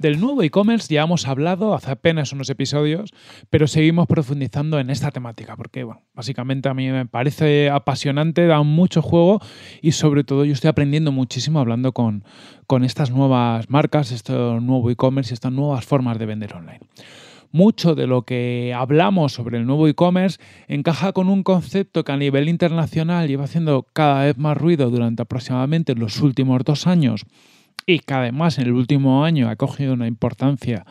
Del nuevo e-commerce ya hemos hablado hace apenas unos episodios, pero seguimos profundizando en esta temática porque, bueno, básicamente a mí me parece apasionante, da mucho juego y sobre todo yo estoy aprendiendo muchísimo hablando con, con estas nuevas marcas, este nuevo e-commerce y estas nuevas formas de vender online mucho de lo que hablamos sobre el nuevo e-commerce encaja con un concepto que a nivel internacional lleva haciendo cada vez más ruido durante aproximadamente los últimos dos años y que además en el último año ha cogido una importancia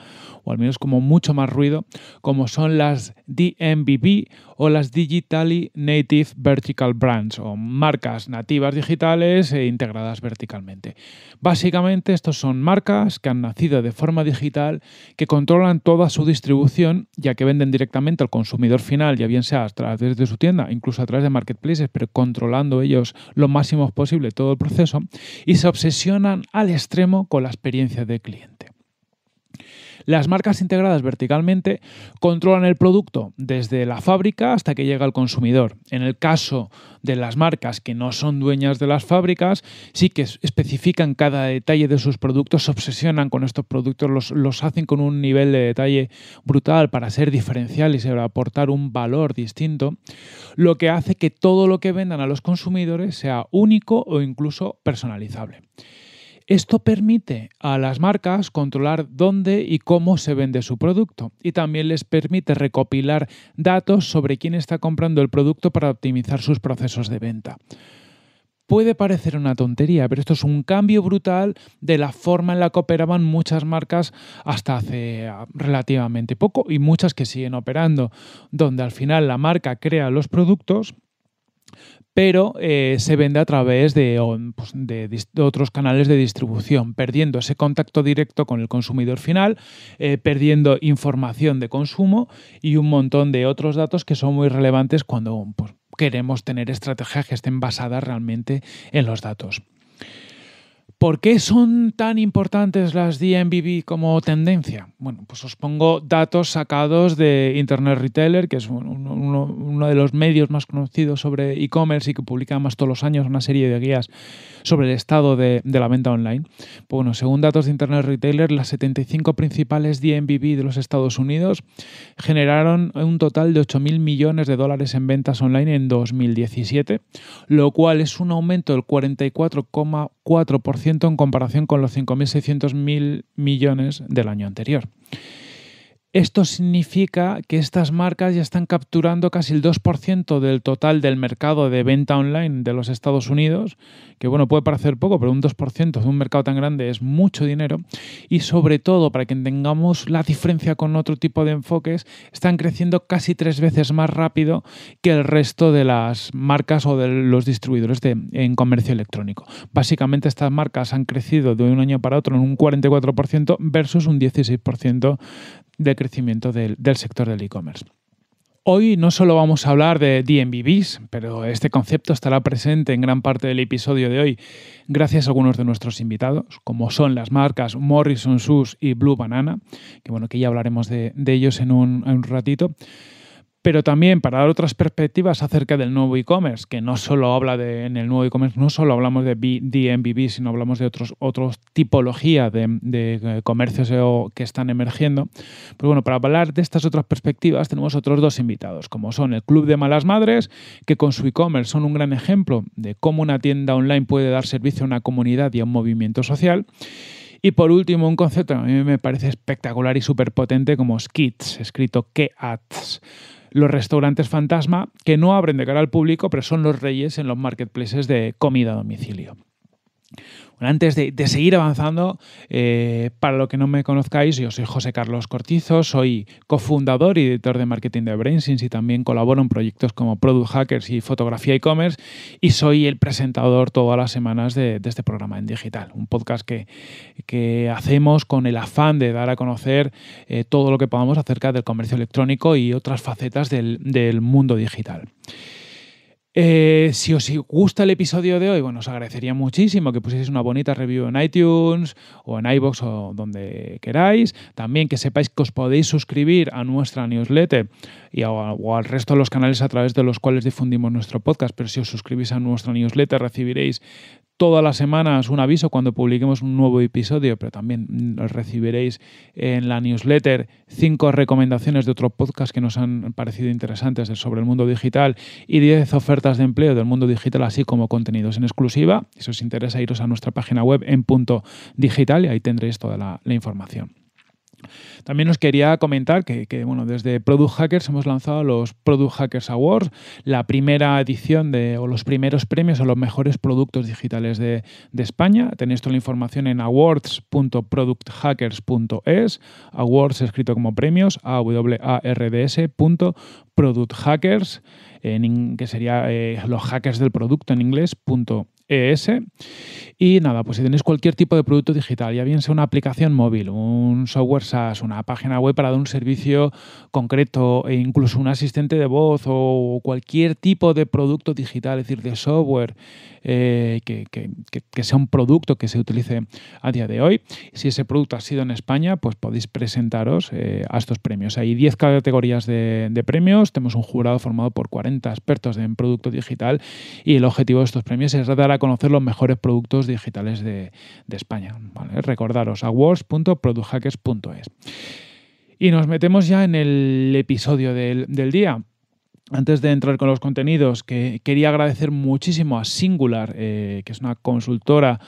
o al menos como mucho más ruido, como son las DMVB o las Digitally Native Vertical Brands, o marcas nativas digitales e integradas verticalmente. Básicamente, estos son marcas que han nacido de forma digital, que controlan toda su distribución, ya que venden directamente al consumidor final, ya bien sea a través de su tienda, incluso a través de marketplaces, pero controlando ellos lo máximo posible todo el proceso, y se obsesionan al extremo con la experiencia de cliente. Las marcas integradas verticalmente controlan el producto desde la fábrica hasta que llega al consumidor. En el caso de las marcas que no son dueñas de las fábricas, sí que especifican cada detalle de sus productos, se obsesionan con estos productos, los, hacen con un nivel de detalle brutal para ser diferencial y aportar un valor distinto, lo que hace que todo lo que vendan a los consumidores sea único o incluso personalizable. Esto permite a las marcas controlar dónde y cómo se vende su producto y también les permite recopilar datos sobre quién está comprando el producto para optimizar sus procesos de venta. Puede parecer una tontería, pero esto es un cambio brutal de la forma en la que operaban muchas marcas hasta hace ah, relativamente poco y muchas que siguen operando, donde al final la marca crea los productos pero eh, se vende a través pues, de, otros canales de distribución, perdiendo ese contacto directo con el consumidor final, eh, perdiendo información de consumo y un montón de otros datos que son muy relevantes cuando pues, queremos tener estrategias que estén basadas realmente en los datos. ¿Por qué son tan importantes las DMVB como tendencia? Bueno, pues os pongo datos sacados de Internet Retailer, que es uno, de los medios más conocidos sobre e-commerce y que publica más todos los años una serie de guías sobre el estado de, la venta online. Pues bueno, según datos de Internet Retailer, las 75 principales DMVB de los Estados Unidos generaron un total de 8.000 millones de dólares en ventas online en 2017, lo cual es un aumento del 44,4% en comparación con los 5.600.000 millones del año anterior. Esto significa que estas marcas ya están capturando casi el 2% del total del mercado de venta online de los Estados Unidos, que bueno, puede parecer poco, pero un 2% de un mercado tan grande es mucho dinero. Y sobre todo, para que tengamos la diferencia con otro tipo de enfoques, están creciendo casi tres veces más rápido que el resto de las marcas o de los distribuidores de, en comercio electrónico. Básicamente estas marcas han crecido de un año para otro en un 44% versus un 16% de crecimiento del, sector del e-commerce. Hoy no solo vamos a hablar de DMVBs, pero este concepto estará presente en gran parte del episodio de hoy gracias a algunos de nuestros invitados, como son las marcas Morrison Sus y Blue Banana, que bueno, que ya hablaremos de, ellos en un, en un ratito pero también para dar otras perspectivas acerca del nuevo e-commerce, que no solo habla de, en el nuevo e-commerce, no solo hablamos de B2B sino hablamos de otros, otros tipología de, de eh, comercios e que están emergiendo. Pues bueno, para hablar de estas otras perspectivas tenemos otros dos invitados, como son el Club de Malas Madres, que con su e-commerce son un gran ejemplo de cómo una tienda online puede dar servicio a una comunidad y a un movimiento social. Y por último, un concepto que a mí me parece espectacular y súper potente como Skits, escrito k los restaurantes fantasma que no abren de cara al público, pero son los reyes en los marketplaces de comida a domicilio antes de, seguir avanzando, eh, para los que no me conozcáis, yo soy José Carlos Cortizo, soy cofundador y editor de marketing de Brainsins y también colaboro en proyectos como Product Hackers y Fotografía e-commerce y soy el presentador todas las semanas de, este programa en digital, un podcast que, hacemos con el afán de dar a conocer eh, todo lo que podamos acerca del comercio electrónico y otras facetas del, del mundo digital. Eh, si os gusta el episodio de hoy, bueno, os agradecería muchísimo que pusieseis una bonita review en iTunes o en iBox o donde queráis. También que sepáis que os podéis suscribir a nuestra newsletter y o al resto de los canales a través de los cuales difundimos nuestro podcast. Pero si os suscribís a nuestra newsletter, recibiréis todas las semanas un aviso cuando publiquemos un nuevo episodio, pero también recibiréis en la newsletter cinco recomendaciones de otro podcast que nos han parecido interesantes sobre el mundo digital y diez ofertas de empleo del mundo digital, así como contenidos en exclusiva. Si os interesa, iros a nuestra página web en punto digital y ahí tendréis toda la información. También os quería comentar que, bueno, desde Product Hackers hemos lanzado los Product Hackers Awards, la primera edición de, o los primeros premios a los mejores productos digitales de, España. Tenéis toda la información en awards.producthackers.es, awards escrito como premios, a w a r d -S en, que sería eh, los hackers del producto en inglés, ES. Y nada, pues si tenéis cualquier tipo de producto digital, ya bien sea una aplicación móvil, un software SaaS, una página web para dar un servicio concreto e incluso un asistente de voz o cualquier tipo de producto digital, es decir, de software eh, que, sea un producto que se utilice a día de hoy. Si ese producto ha sido en España, pues podéis presentaros eh, a estos premios. Hay 10 categorías de, premios, tenemos un jurado formado por 40 expertos en producto digital y el objetivo de estos premios es dar a conocer los mejores productos digitales de, España. Recordaros awards.produhackers.es. Y nos metemos ya en el episodio del día antes de entrar con los contenidos, quería agradecer muchísimo a Singular, eh, que es una consultora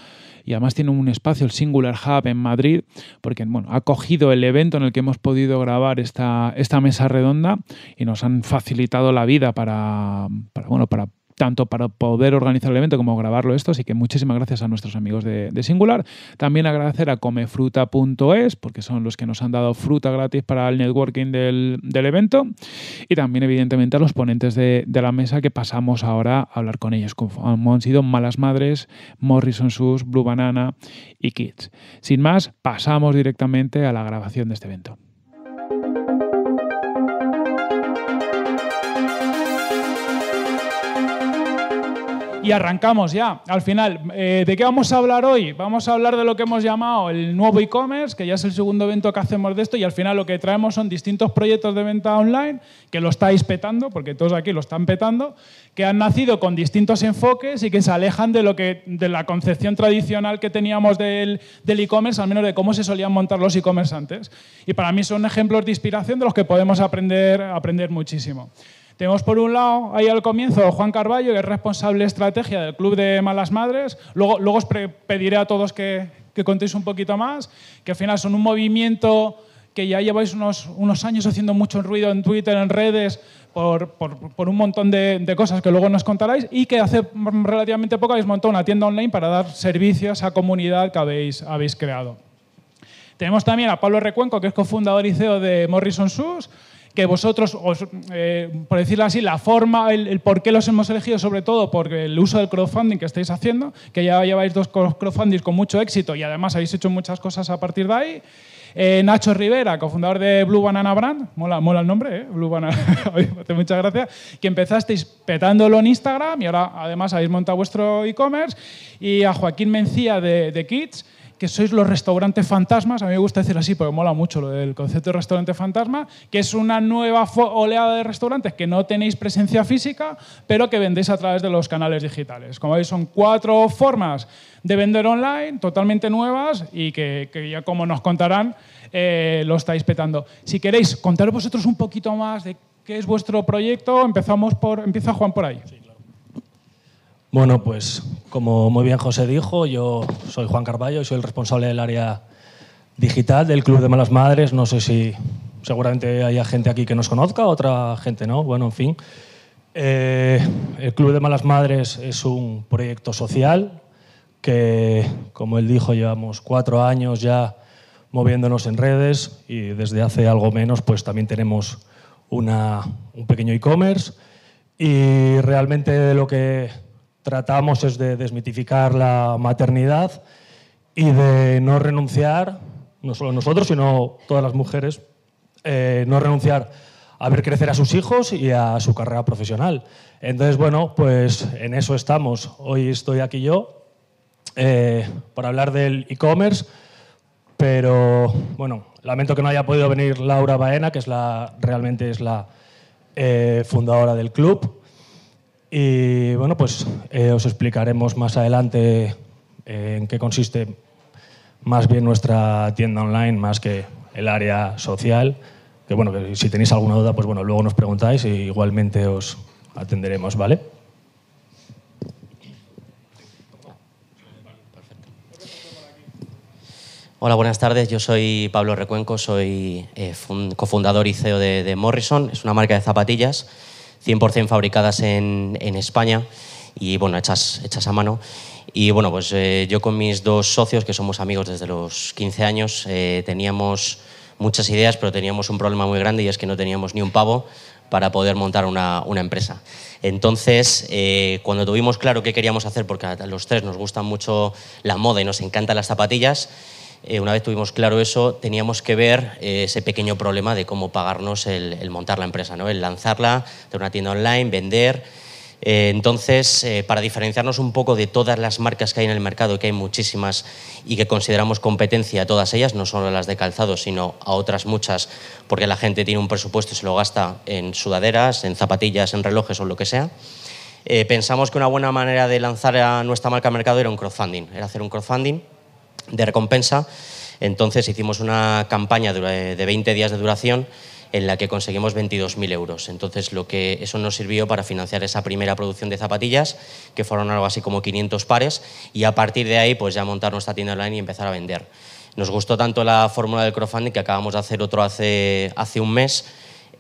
y además tiene un espacio, el Singular Hub en Madrid, porque bueno, ha cogido el evento en el que hemos podido grabar esta, mesa redonda y nos han facilitado la vida para, para, bueno, para tanto para poder organizar el evento como grabarlo esto. Así que muchísimas gracias a nuestros amigos de, Singular. También agradecer a comefruta.es, porque son los que nos han dado fruta gratis para el networking del, evento. Y también, evidentemente, a los ponentes de, de, la mesa que pasamos ahora a hablar con ellos, como han sido Malas Madres, Morrison Sus, Blue Banana y Kids. Sin más, pasamos directamente a la grabación de este evento. y arrancamos ya. Al final, eh, ¿de qué vamos a hablar hoy? Vamos a hablar de lo que hemos llamado el nuevo e-commerce, que ya es el segundo evento que hacemos de esto, y al final lo que traemos son distintos proyectos de venta online, que lo estáis petando, porque todos aquí lo están petando, que han nacido con distintos enfoques y que se alejan de, lo que, de la concepción tradicional que teníamos del e-commerce, al menos de cómo se solían montar los e-commerce antes. Y para mí son ejemplos de inspiración de los que podemos aprender, aprender muchísimo. Tenemos por un lado ahí al comienzo Juan Carballo, que es responsable de estrategia del Club de Malas Madres. Luego, luego os pediré a todos que, que, contéis un poquito más, que al final son un movimiento que ya lleváis unos, unos años haciendo mucho ruido en Twitter, en redes, por, por, un montón de, cosas que luego nos contaréis y que hace relativamente poco habéis montado una tienda online para dar servicios a comunidad que habéis, habéis creado. Tenemos también a Pablo Recuenco, que es cofundador y CEO de Morrison SUS, que vosotros, os, eh, por decirlo así, la forma, el, por qué los hemos elegido, sobre todo por el uso del crowdfunding que estáis haciendo, que ya lleváis dos crowdfundings con mucho éxito y además habéis hecho muchas cosas a partir de ahí. Eh, Nacho Rivera, cofundador de Blue Banana Brand, mola, mola el nombre, eh, Blue Banana, muchas gracias, que empezasteis petándolo en Instagram y ahora además habéis montado vuestro e-commerce, y a Joaquín Mencía de, de Kids, que sois los restaurantes fantasmas, a mí me gusta decir así porque mola mucho lo del concepto de restaurante fantasma, que es una nueva oleada de restaurantes que no tenéis presencia física, pero que vendéis a través de los canales digitales. Como veis, son cuatro formas de vender online, totalmente nuevas y que, ya como nos contarán, eh, lo estáis petando. Si queréis contar vosotros un poquito más de qué es vuestro proyecto, empezamos por, empieza Juan por ahí. Bueno, pues como muy bien José dijo, yo soy Juan Carballo y soy el responsable del área digital del Club de Malas Madres. No sé si seguramente haya gente aquí que nos conozca, otra gente no. Bueno, en fin. Eh, el Club de Malas Madres es un proyecto social que, como él dijo, llevamos cuatro años ya moviéndonos en redes y desde hace algo menos pues también tenemos un pequeño e-commerce y realmente de lo que tratamos es de desmitificar la maternidad y de no renunciar, no solo nosotros, sino todas las mujeres, eh, no renunciar a ver crecer a sus hijos y a su carrera profesional. Entonces, bueno, pues en eso estamos. Hoy estoy aquí yo eh, para hablar del e-commerce, pero bueno, lamento que no haya podido venir Laura Baena, que es la, realmente es la eh, fundadora del club, y bueno, pues eh, os explicaremos más adelante eh, en qué consiste más bien nuestra tienda online, más que el área social. Que bueno, si tenéis alguna duda, pues bueno, luego nos preguntáis y e igualmente os atenderemos, ¿vale? Hola, buenas tardes. Yo soy Pablo Recuenco, soy eh, cofundador y CEO de, de Morrison. Es una marca de zapatillas 100% fabricadas en, España y bueno, hechas, hechas a mano. Y bueno, pues eh, yo con mis dos socios, que somos amigos desde los 15 años, eh, teníamos muchas ideas, pero teníamos un problema muy grande y es que no teníamos ni un pavo para poder montar una, empresa. Entonces, eh, cuando tuvimos claro qué queríamos hacer, porque a los tres nos gusta mucho la moda y nos encantan las zapatillas, eh, una vez tuvimos claro eso, teníamos que ver eh, ese pequeño problema de cómo pagarnos el, montar la empresa, ¿no? el lanzarla, de una tienda online, vender. Eh, entonces, para diferenciarnos un poco de todas las marcas que hay en el mercado, que hay muchísimas y que consideramos competencia a todas ellas, no solo las de calzado, sino a otras muchas, porque la gente tiene un presupuesto y se lo gasta en sudaderas, en zapatillas, en relojes o lo que sea. pensamos que una buena manera de lanzar a nuestra marca al mercado era un crowdfunding, era hacer un crowdfunding de recompensa. Entonces hicimos una campaña de 20 días de duración en la que conseguimos 22.000 euros. Entonces, lo que eso nos sirvió para financiar esa primera producción de zapatillas, que fueron algo así como 500 pares, y a partir de ahí, pues ya montar nuestra tienda online y empezar a vender. Nos gustó tanto la fórmula del crowdfunding que acabamos de hacer otro hace, hace un mes.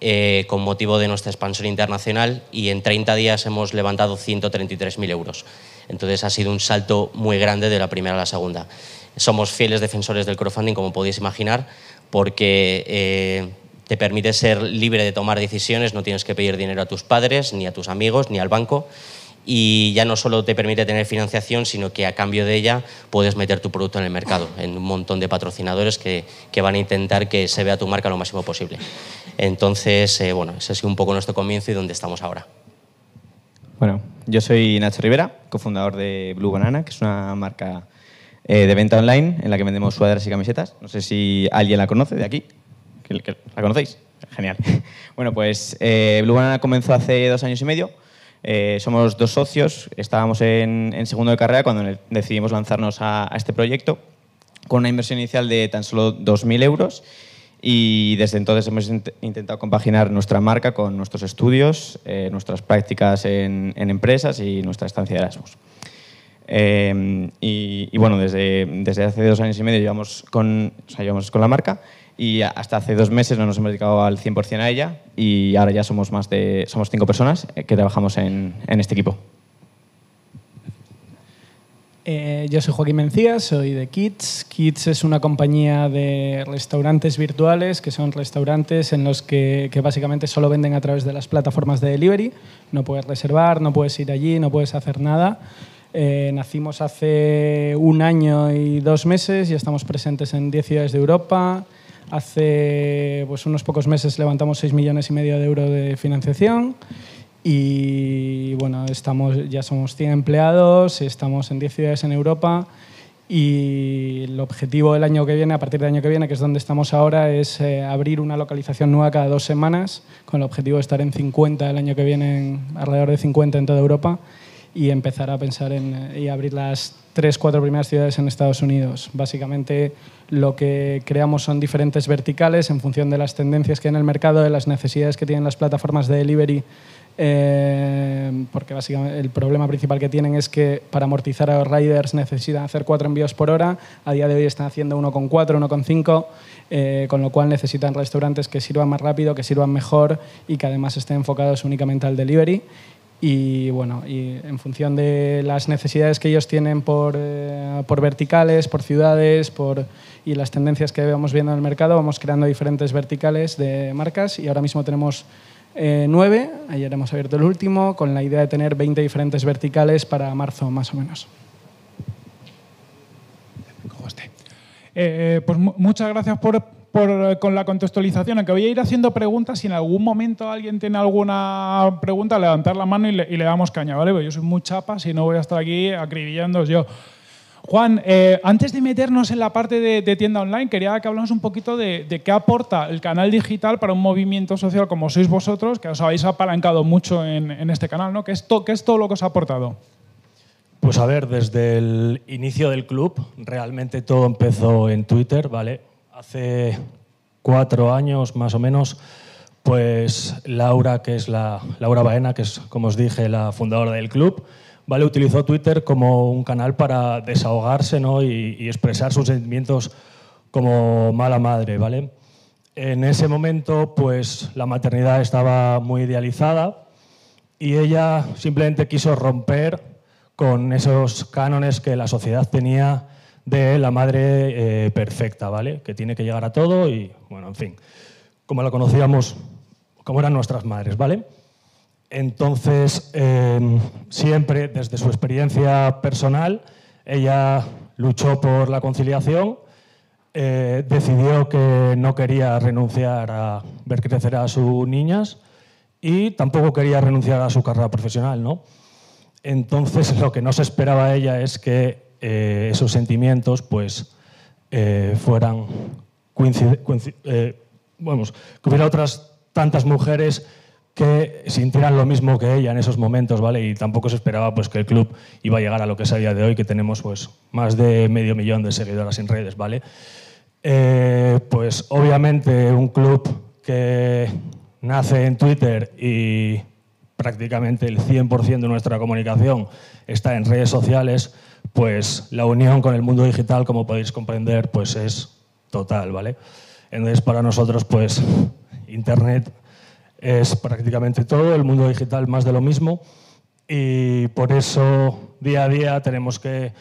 Eh, con motivo de nuestra expansión internacional y en 30 días hemos levantado 133.000 euros. Entonces ha sido un salto muy grande de la primera a la segunda. Somos fieles defensores del crowdfunding, como podéis imaginar, porque eh, te permite ser libre de tomar decisiones, no tienes que pedir dinero a tus padres, ni a tus amigos, ni al banco. Y ya no solo te permite tener financiación, sino que a cambio de ella puedes meter tu producto en el mercado, en un montón de patrocinadores que, van a intentar que se vea tu marca lo máximo posible. Entonces, eh, bueno, ese ha sido un poco nuestro comienzo y dónde estamos ahora. Bueno, yo soy Nacho Rivera, cofundador de Blue Banana, que es una marca eh, de venta online en la que vendemos sudaderas y camisetas. No sé si alguien la conoce de aquí. ¿La conocéis? Genial. bueno, pues eh, Banana comenzó hace dos años y medio. Eh, somos dos socios, estábamos en, segundo de carrera cuando decidimos lanzarnos a, este proyecto con una inversión inicial de tan solo 2.000 euros y desde entonces hemos intentado compaginar nuestra marca con nuestros estudios, eh, nuestras prácticas en, empresas y nuestra estancia de Erasmus. Em, y, bueno, desde, desde hace dos años y medio llevamos con, llevamos con la marca y hasta hace dos meses no nos hemos dedicado al 100% a ella y ahora ya somos más de somos cinco personas eh, que trabajamos en, en este equipo. Eh, yo soy Joaquín Mencía, soy de Kids. Kids es una compañía de restaurantes virtuales, que son restaurantes en los que, que, básicamente solo venden a través de las plataformas de delivery. No puedes reservar, no puedes ir allí, no puedes hacer nada. Eh, nacimos hace un año y dos meses y estamos presentes en 10 ciudades de Europa. Hace pues, unos pocos meses levantamos 6 millones y medio de euros de financiación y bueno, ya somos 100 empleados, estamos en 10 ciudades en Europa y el objetivo del año que viene, a partir del año que viene, que es donde estamos ahora, es eh, abrir una localización nueva cada dos semanas, con el objetivo de estar en 50 el año que viene, alrededor de 50 en toda Europa y empezar a pensar en, eh, y abrir las tres, cuatro primeras ciudades en Estados Unidos. Básicamente lo que creamos son diferentes verticales en función de las tendencias que hay en el mercado, de las necesidades que tienen las plataformas de delivery, eh, porque básicamente el problema principal que tienen es que para amortizar a los riders necesitan hacer cuatro envíos por hora, a día de hoy están haciendo uno con cuatro, uno con cinco, eh, con lo cual necesitan restaurantes que sirvan más rápido, que sirvan mejor y que además estén enfocados únicamente al delivery y bueno, y en función de las necesidades que ellos tienen eh, por, verticales, por ciudades por, y las tendencias que vamos viendo en el mercado, vamos creando diferentes verticales de marcas y ahora mismo tenemos eh, nueve, ayer hemos abierto el último, con la idea de tener 20 diferentes verticales para marzo más o menos. Eh, pues muchas gracias por eh, con la contextualización, aunque voy a ir haciendo preguntas, si en algún momento alguien tiene alguna pregunta, levantar la mano y le, damos caña, ¿vale? yo soy muy chapa, si no voy a estar aquí acribillándos yo. Juan, eh, antes de meternos en la parte de, tienda online, quería que hablamos un poquito de, qué aporta el canal digital para un movimiento social como sois vosotros, que os habéis apalancado mucho en, este canal, ¿no? ¿Qué es todo lo que os ha aportado? Pues a ver, desde el inicio del club, realmente todo empezó en Twitter, ¿vale? Hace cuatro años más o menos, pues Laura, que es la Laura Baena, que es como os dije la fundadora del club, vale, utilizó Twitter como un canal para desahogarse, ¿no? y, y, expresar sus sentimientos como mala madre, ¿vale? En ese momento, pues la maternidad estaba muy idealizada y ella simplemente quiso romper con esos cánones que la sociedad tenía de la madre eh, perfecta, ¿vale? Que tiene que llegar a todo y, bueno, en fin, como la conocíamos, como eran nuestras madres, ¿vale? Entonces, em, siempre desde su experiencia personal, ella luchó por la conciliación, eh, decidió que no quería renunciar a ver crecer a sus niñas y tampoco quería renunciar a su carrera profesional, ¿no? Entonces, lo que no se esperaba a ella es que eh, esos sentimientos pues eh, fueran eh, vamos, que hubiera otras tantas mujeres que sintieran lo mismo que ella en esos momentos, ¿vale? Y tampoco se esperaba pues que el club iba a llegar a lo que es a día de hoy, que tenemos pues más de medio millón de seguidoras en redes, ¿vale? Eh, pues obviamente un club que nace en Twitter y prácticamente el 100% de nuestra comunicación está en redes sociales, pues la unión con el mundo digital, como podéis comprender, pues es total, ¿vale? Entonces, para nosotros, pues, Internet es prácticamente todo, el mundo digital más de lo mismo, y por eso día a día tenemos que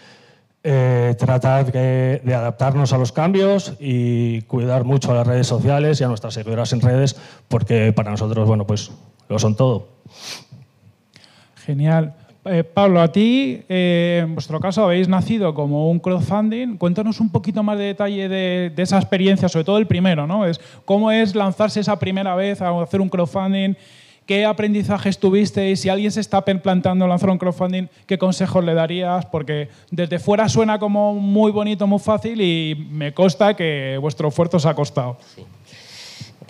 eh, tratar de, adaptarnos a los cambios y cuidar mucho a las redes sociales y a nuestras servidoras en redes, porque para nosotros, bueno, pues lo son todo. Genial. Eh, Pablo, a ti, eh, en vuestro caso, habéis nacido como un crowdfunding. Cuéntanos un poquito más de detalle de, esa experiencia, sobre todo el primero, ¿no? Es, ¿Cómo es lanzarse esa primera vez a hacer un crowdfunding? ¿Qué aprendizajes tuvisteis? Si alguien se está planteando lanzar un crowdfunding, ¿qué consejos le darías? Porque desde fuera suena como muy bonito, muy fácil y me consta que vuestro esfuerzo se ha costado.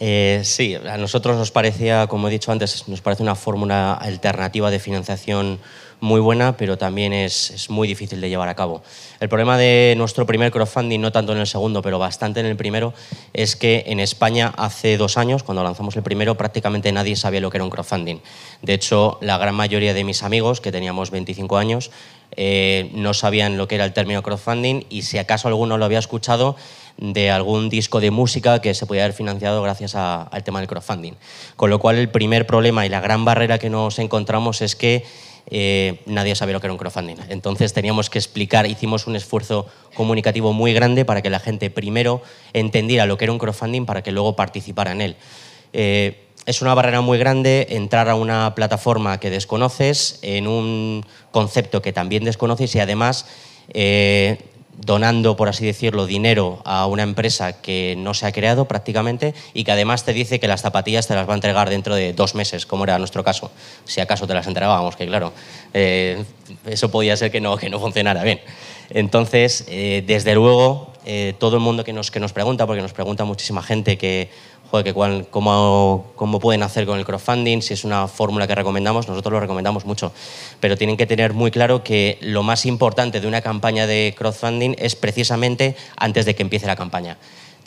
Eh, sí, a nosotros nos parecía, como he dicho antes, nos parece una fórmula alternativa de financiación muy buena, pero también es, muy difícil de llevar a cabo. El problema de nuestro primer crowdfunding, no tanto en el segundo, pero bastante en el primero, es que en España hace dos años, cuando lanzamos el primero, prácticamente nadie sabía lo que era un crowdfunding. De hecho, la gran mayoría de mis amigos, que teníamos 25 años, eh, no sabían lo que era el término crowdfunding y si acaso alguno lo había escuchado, de algún disco de música que se podía haber financiado gracias al tema del crowdfunding. Con lo cual el primer problema y la gran barrera que nos encontramos es que eh, nadie sabía lo que era un crowdfunding. Entonces teníamos que explicar, hicimos un esfuerzo comunicativo muy grande para que la gente primero entendiera lo que era un crowdfunding para que luego participara en él. Eh, es una barrera muy grande entrar a una plataforma que desconoces, en un concepto que también desconoces y además eh, donando, por así decirlo, dinero a una empresa que no se ha creado prácticamente y que además te dice que las zapatillas te las va a entregar dentro de dos meses, como era nuestro caso. Si acaso te las entregábamos, que claro, eh, eso podía ser que no, que no funcionara bien. Entonces, eh, desde luego, eh, todo el mundo que nos, que nos pregunta, porque nos pregunta muchísima gente que joder, que cómo, pueden hacer con el crowdfunding, si es una fórmula que recomendamos, nosotros lo recomendamos mucho, pero tienen que tener muy claro que lo más importante de una campaña de crowdfunding es precisamente antes de que empiece la campaña.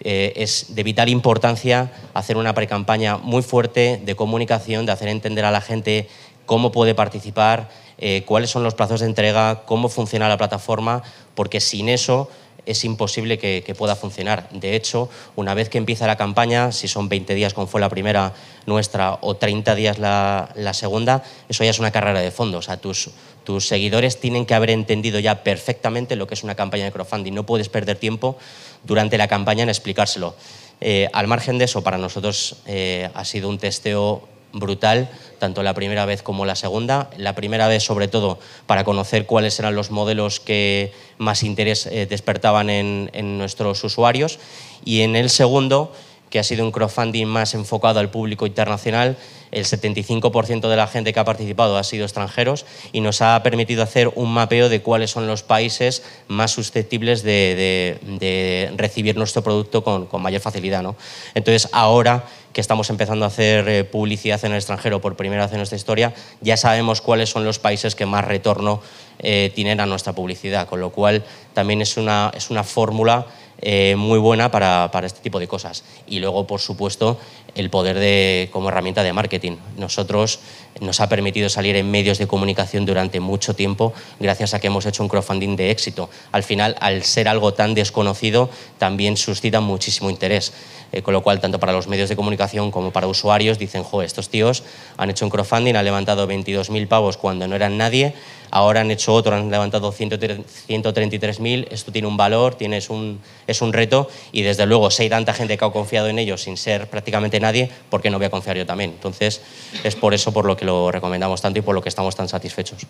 Eh, es de vital importancia hacer una pre-campaña muy fuerte de comunicación, de hacer entender a la gente cómo puede participar, eh, cuáles son los plazos de entrega, cómo funciona la plataforma, porque sin eso es imposible que, pueda funcionar. De hecho, una vez que empieza la campaña, si son 20 días como fue la primera nuestra o 30 días la, segunda, eso ya es una carrera de fondo. O sea, tus, tus seguidores tienen que haber entendido ya perfectamente lo que es una campaña de crowdfunding. No puedes perder tiempo durante la campaña en explicárselo. Eh, al margen de eso, para nosotros eh, ha sido un testeo brutal, tanto la primera vez como la segunda. La primera vez, sobre todo, para conocer cuáles eran los modelos que más interés eh, despertaban en, nuestros usuarios. Y en el segundo, que ha sido un crowdfunding más enfocado al público internacional, el 75% de la gente que ha participado ha sido extranjeros y nos ha permitido hacer un mapeo de cuáles son los países más susceptibles de, recibir nuestro producto con, mayor facilidad. ¿no? Entonces, ahora que estamos empezando a hacer eh, publicidad en el extranjero por primera vez en nuestra historia, ya sabemos cuáles son los países que más retorno eh, tienen a nuestra publicidad, con lo cual también es es una fórmula eh, muy buena para, este tipo de cosas. Y luego, por supuesto, el poder de, como herramienta de marketing. Nosotros nos ha permitido salir en medios de comunicación durante mucho tiempo gracias a que hemos hecho un crowdfunding de éxito. Al final, al ser algo tan desconocido, también suscita muchísimo interés. Eh, con lo cual, tanto para los medios de comunicación como para usuarios, dicen, jo, estos tíos han hecho un crowdfunding, han levantado 22.000 pavos cuando no eran nadie, ahora han hecho otro, han levantado 133.000, esto tiene un valor, tienes un es un reto y desde luego si hay tanta gente que ha confiado en ellos sin ser prácticamente nadie, ¿por qué no voy a confiar yo también? Entonces es por eso por lo que lo recomendamos tanto y por lo que estamos tan satisfechos.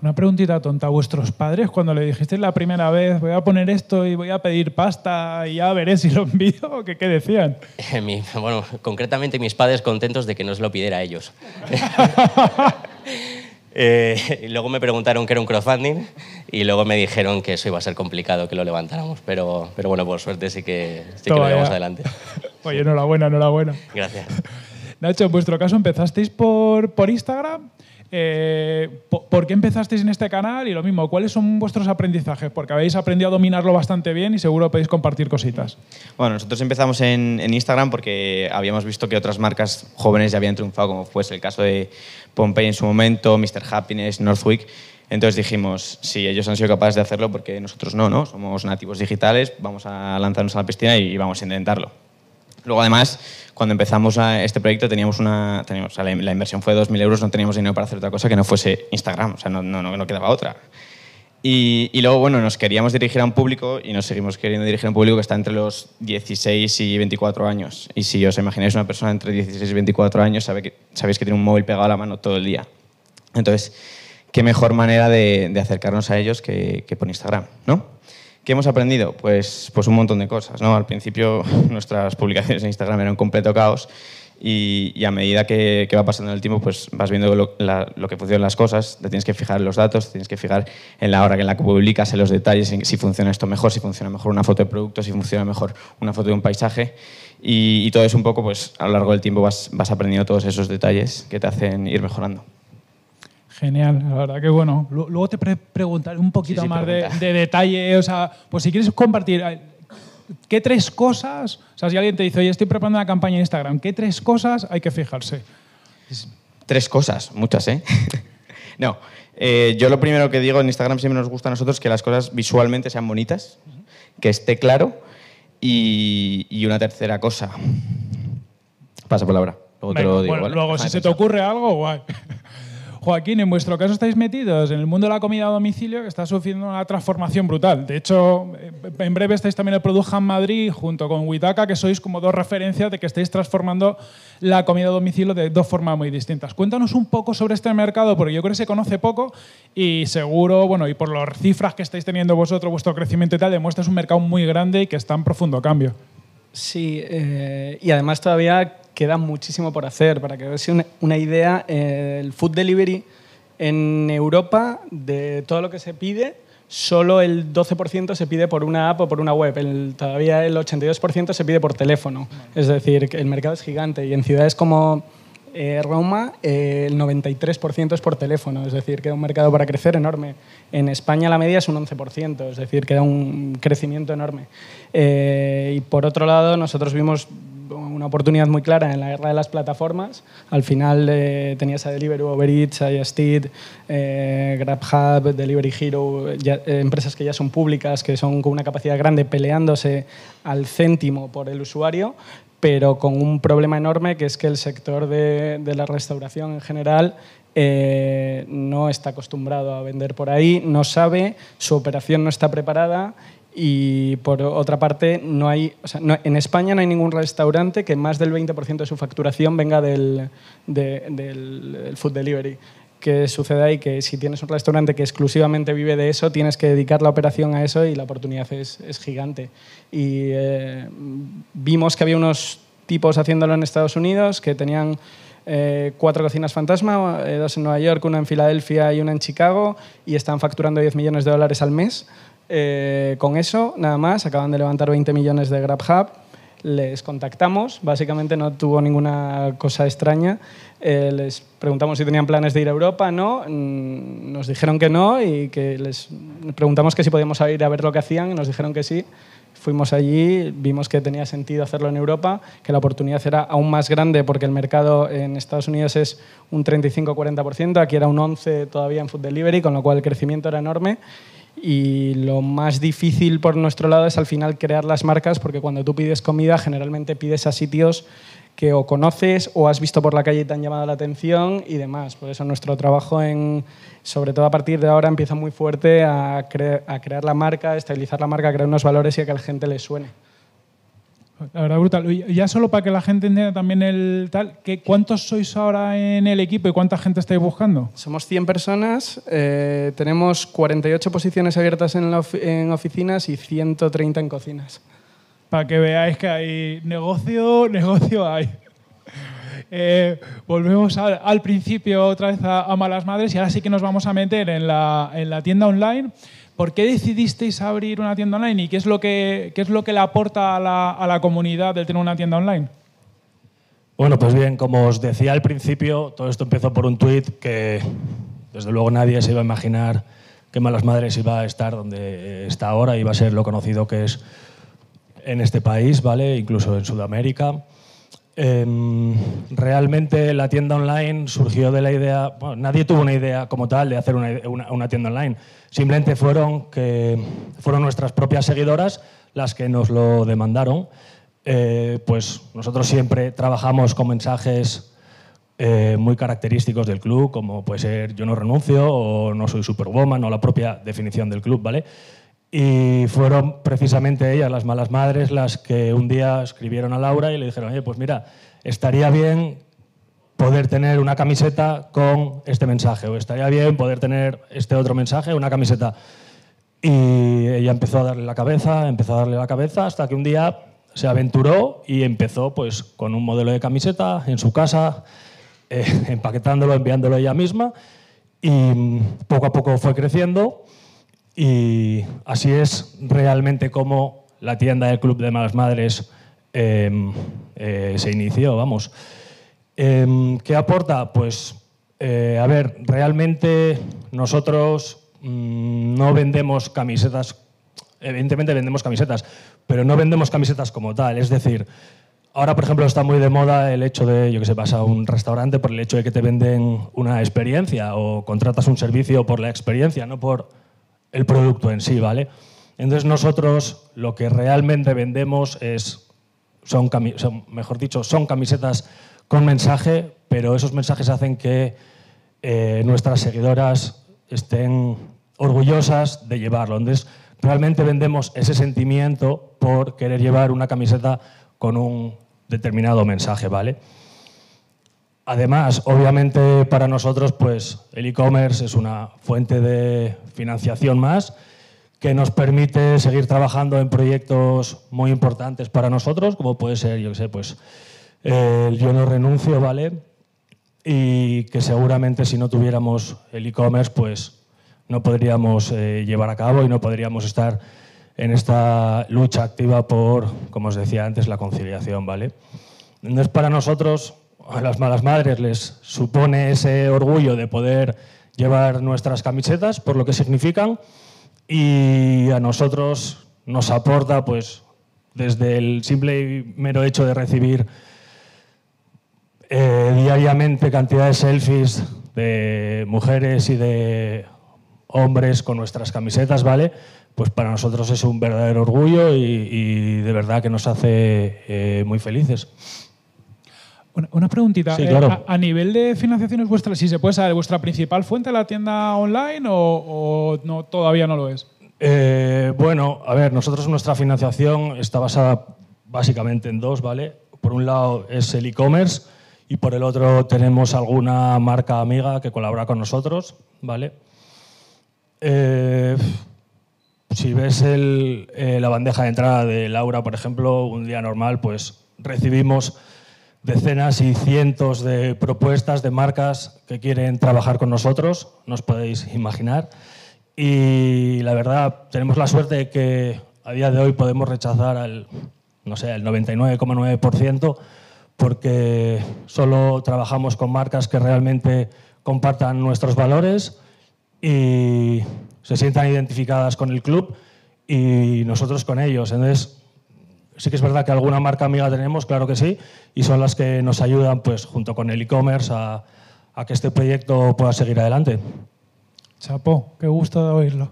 Una preguntita tonta. ¿Vuestros padres cuando le dijisteis la primera vez voy a poner esto y voy a pedir pasta y ya veré si lo envío? ¿Qué, decían? bueno, concretamente mis padres contentos de que no se lo pidiera a ellos. y eh, luego me preguntaron que era un crowdfunding y luego me dijeron que eso iba a ser complicado que lo levantáramos, pero, pero bueno, por suerte sí que, sí que lo llevamos adelante. Oye, enhorabuena, enhorabuena. Gracias. Nacho, en vuestro caso empezasteis por, por Instagram eh, ¿por qué empezasteis en este canal? Y lo mismo, ¿cuáles son vuestros aprendizajes? Porque habéis aprendido a dominarlo bastante bien y seguro podéis compartir cositas. Bueno, nosotros empezamos en, Instagram porque habíamos visto que otras marcas jóvenes ya habían triunfado, como fue el caso de Pompey en su momento, Mr. Happiness, Northwick. Entonces dijimos, sí, ellos han sido capaces de hacerlo porque nosotros no, ¿no? Somos nativos digitales, vamos a lanzarnos a la piscina y vamos a intentarlo. Luego, además, cuando empezamos a este proyecto teníamos una... Teníamos, la, inversión fue 2.000 euros, no teníamos dinero para hacer otra cosa que no fuese Instagram, o sea, no, no, no quedaba otra. Y, y, luego, bueno, nos queríamos dirigir a un público y nos seguimos queriendo dirigir a un público que está entre los 16 y 24 años. Y si os imagináis una persona entre 16 y 24 años, sabe que, sabéis que tiene un móvil pegado a la mano todo el día. Entonces, qué mejor manera de, acercarnos a ellos que, que por Instagram, ¿no? ¿Qué hemos aprendido? Pues, pues un montón de cosas. ¿no? Al principio nuestras publicaciones en Instagram eran un completo caos y, a medida que, va pasando el tiempo pues vas viendo lo, que funcionan las cosas, te tienes que fijar en los datos, tienes que fijar en la hora en la que publicas, en los detalles, si funciona esto mejor, si funciona mejor una foto de producto, si funciona mejor una foto de un paisaje y, todo eso un poco pues a lo largo del tiempo vas aprendiendo todos esos detalles que te hacen ir mejorando. Genial, la verdad que bueno. Luego te pre preguntaré un poquito más de, detalle. Eh, o sea, pues si quieres compartir, eh, ¿qué tres cosas? O sea, si alguien te dice, oye, estoy preparando una campaña en Instagram, ¿qué tres cosas hay que fijarse? Tres cosas, muchas, ¿eh? no, eh, yo lo primero que digo en Instagram siempre nos gusta a nosotros que las cosas visualmente sean bonitas, que esté claro. Y, y una tercera cosa. Pasa palabra. Luego te lo digo. Luego, si se te ocurre algo, guay. Joaquín, en vuestro caso estáis metidos en el mundo de la comida a domicilio que está sufriendo una transformación brutal. De hecho, eh, en breve estáis también el Produja en Madrid junto con Huitaca, que sois como dos referencias de que estáis transformando la comida a domicilio de dos formas muy distintas. Cuéntanos un poco sobre este mercado, porque yo creo que se conoce poco y seguro, bueno, y por las cifras que estáis teniendo vosotros, vuestro crecimiento y tal, demuestra que es un mercado muy grande y que está en profundo cambio. Sí, eh, y además todavía queda muchísimo por hacer. Para que veáis una idea, eh, el food delivery en Europa, de todo lo que se pide, solo el 12% se pide por una app o por una web. todavía el 82% se pide por teléfono. Es decir, el mercado es gigante y en ciudades como eh, Roma eh, el 93% es por teléfono, es decir, queda un mercado para crecer enorme. En España la media es un 11%, es decir, queda un crecimiento enorme. y por otro lado, nosotros vimos una oportunidad muy clara en la guerra de las plataformas. Al final eh, tenías a Deliveroo, Uber Eats, eh, GrabHub, Delivery Hero, eh, empresas que ya son públicas, que son con una capacidad grande, peleándose al céntimo por el usuario, pero con un problema enorme que es que el sector de, la restauración en general no está acostumbrado a vender por ahí, no sabe, su operación no está preparada y por otra parte, no hay, en España no hay ningún restaurante que más del 20% de su facturación venga del, food delivery. Que sucede ahí que si tienes un restaurante que exclusivamente vive de eso, tienes que dedicar la operación a eso y la oportunidad es, gigante. Y eh, vimos que había unos tipos haciéndolo en Estados Unidos que tenían eh, cuatro cocinas fantasma, eh, dos en Nueva York, una en Filadelfia y una en Chicago, y están facturando 10 millones de dólares al mes. Eh, con eso, nada más, acaban de levantar 20 millones de GrabHub. Les contactamos, básicamente no tuvo ninguna cosa extraña. Eh, les preguntamos si tenían planes de ir a Europa, no. Mm, nos dijeron que no y que les preguntamos que si podíamos ir a ver lo que hacían y nos dijeron que sí. Fuimos allí, vimos que tenía sentido hacerlo en Europa, que la oportunidad era aún más grande porque el mercado en Estados Unidos es un 35-40%, aquí era un 11% todavía en food delivery, con lo cual el crecimiento era enorme y lo más difícil por nuestro lado es al final crear las marcas, porque cuando tú pides comida, generalmente pides a sitios que o conoces o has visto por la calle y te han llamado la atención y demás. Por eso nuestro trabajo, en, sobre todo a partir de ahora, empieza muy fuerte a, crear la marca, estabilizar la marca, crear unos valores y a que a la gente le suene. La verdad, brutal. Ya solo para que la gente entienda también el tal, qué ¿cuántos sois ahora en el equipo y cuánta gente estáis buscando? Somos 100 personas, eh, tenemos 48 posiciones abiertas en, oficinas y 130 en cocinas. Para que veáis que hay negocio, negocio hay. Eh, volvemos al, principio otra vez a, a, Malas Madres y ahora sí que nos vamos a meter en la, en la tienda online. ¿Por qué decidisteis abrir una tienda online y qué es lo que, qué es lo que le aporta a la, comunidad el tener una tienda online? Bueno, pues bien, como os decía al principio, todo esto empezó por un tuit que desde luego nadie se iba a imaginar qué Malas Madres iba a estar donde está ahora, y va a ser lo conocido que es en este país, ¿vale? Incluso en Sudamérica. Em, realmente la tienda online surgió de la idea, bueno, nadie tuvo una idea como tal de hacer una, tienda online, simplemente fueron, que, fueron nuestras propias seguidoras las que nos lo demandaron. Eh, pues nosotros siempre trabajamos con mensajes eh, muy característicos del club, como puede ser yo no renuncio o no soy superwoman o la propia definición del club, ¿vale? Y fueron precisamente ellas, las malas madres, las que un día escribieron a Laura y le dijeron, oye, pues mira, estaría bien poder tener una camiseta con este mensaje, o estaría bien poder tener este otro mensaje, una camiseta. Y ella empezó a darle la cabeza, empezó a darle la cabeza, hasta que un día se aventuró y empezó pues, con un modelo de camiseta en su casa, eh, empaquetándolo, enviándolo ella misma, y poco a poco fue creciendo. Y así es realmente como la tienda del Club de Malas Madres em, eh, se inició, vamos. Em, ¿Qué aporta? Pues, eh, a ver, realmente nosotros mm, no vendemos camisetas, evidentemente vendemos camisetas, pero no vendemos camisetas como tal, es decir, Ahora, por ejemplo, está muy de moda el hecho de, yo que sé, vas a un restaurante por el hecho de que te venden una experiencia o contratas un servicio por la experiencia, no por el producto en sí, ¿vale? Entonces nosotros lo que realmente vendemos es, son, mejor dicho, son camisetas con mensaje, pero esos mensajes hacen que eh, nuestras seguidoras estén orgullosas de llevarlo. Entonces realmente vendemos ese sentimiento por querer llevar una camiseta con un determinado mensaje, ¿vale? Además, obviamente para nosotros pues, el e-commerce es una fuente de financiación más que nos permite seguir trabajando en proyectos muy importantes para nosotros, como puede ser, yo que sé, pues Yo no renuncio, ¿vale? Y que seguramente si no tuviéramos el e-commerce, pues no podríamos eh, llevar a cabo y no podríamos estar en esta lucha activa por, como os decía antes, la conciliación, ¿vale? Entonces, para nosotros a las malas madres les supone ese orgullo de poder llevar nuestras camisetas por lo que significan y a nosotros nos aporta pues desde el simple y mero hecho de recibir eh, diariamente cantidades de selfies de mujeres y de hombres con nuestras camisetas, ¿vale? Pues para nosotros es un verdadero orgullo y, de verdad que nos hace eh, muy felices. Una, preguntita. Eh, a, nivel de financiaciones vuestras, si se puede saber, ¿vuestra principal fuente la tienda online o, no, todavía no lo es? Eh, bueno, a ver, nosotros nuestra financiación está basada básicamente en dos, ¿vale? Por un lado es el e-commerce y por el otro tenemos alguna marca amiga que colabora con nosotros, ¿vale? Eh, si ves el, la bandeja de entrada de Laura, por ejemplo, un día normal, pues recibimos decenas y cientos de propuestas de marcas que quieren trabajar con nosotros, no os podéis imaginar. Y la verdad, tenemos la suerte de que a día de hoy podemos rechazar al, no sé, el 99,9% porque solo trabajamos con marcas que realmente compartan nuestros valores y se sientan identificadas con el club y nosotros con ellos. Entonces, Sí que es verdad que alguna marca amiga tenemos, claro que sí, y son las que nos ayudan, pues junto con el e-commerce, a, que este proyecto pueda seguir adelante. Chapo, qué gusto de oírlo.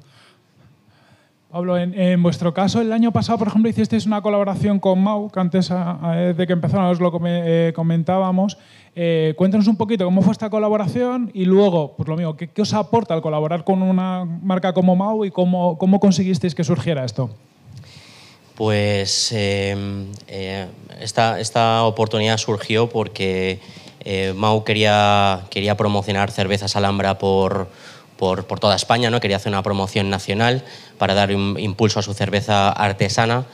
Pablo, en, vuestro caso, el año pasado, por ejemplo, hicisteis una colaboración con Mau, que antes de que empezáramos os lo eh, comentábamos. Eh, cuéntanos un poquito cómo fue esta colaboración y luego, por lo mismo, ¿qué, os aporta al colaborar con una marca como Mau y cómo conseguisteis que surgiera esto? pues em, eh, esta, oportunidad surgió porque eh, Mau quería, quería promocionar cervezas Alhambra por, toda España, ¿no? quería hacer una promoción nacional para dar un impulso a su cerveza artesana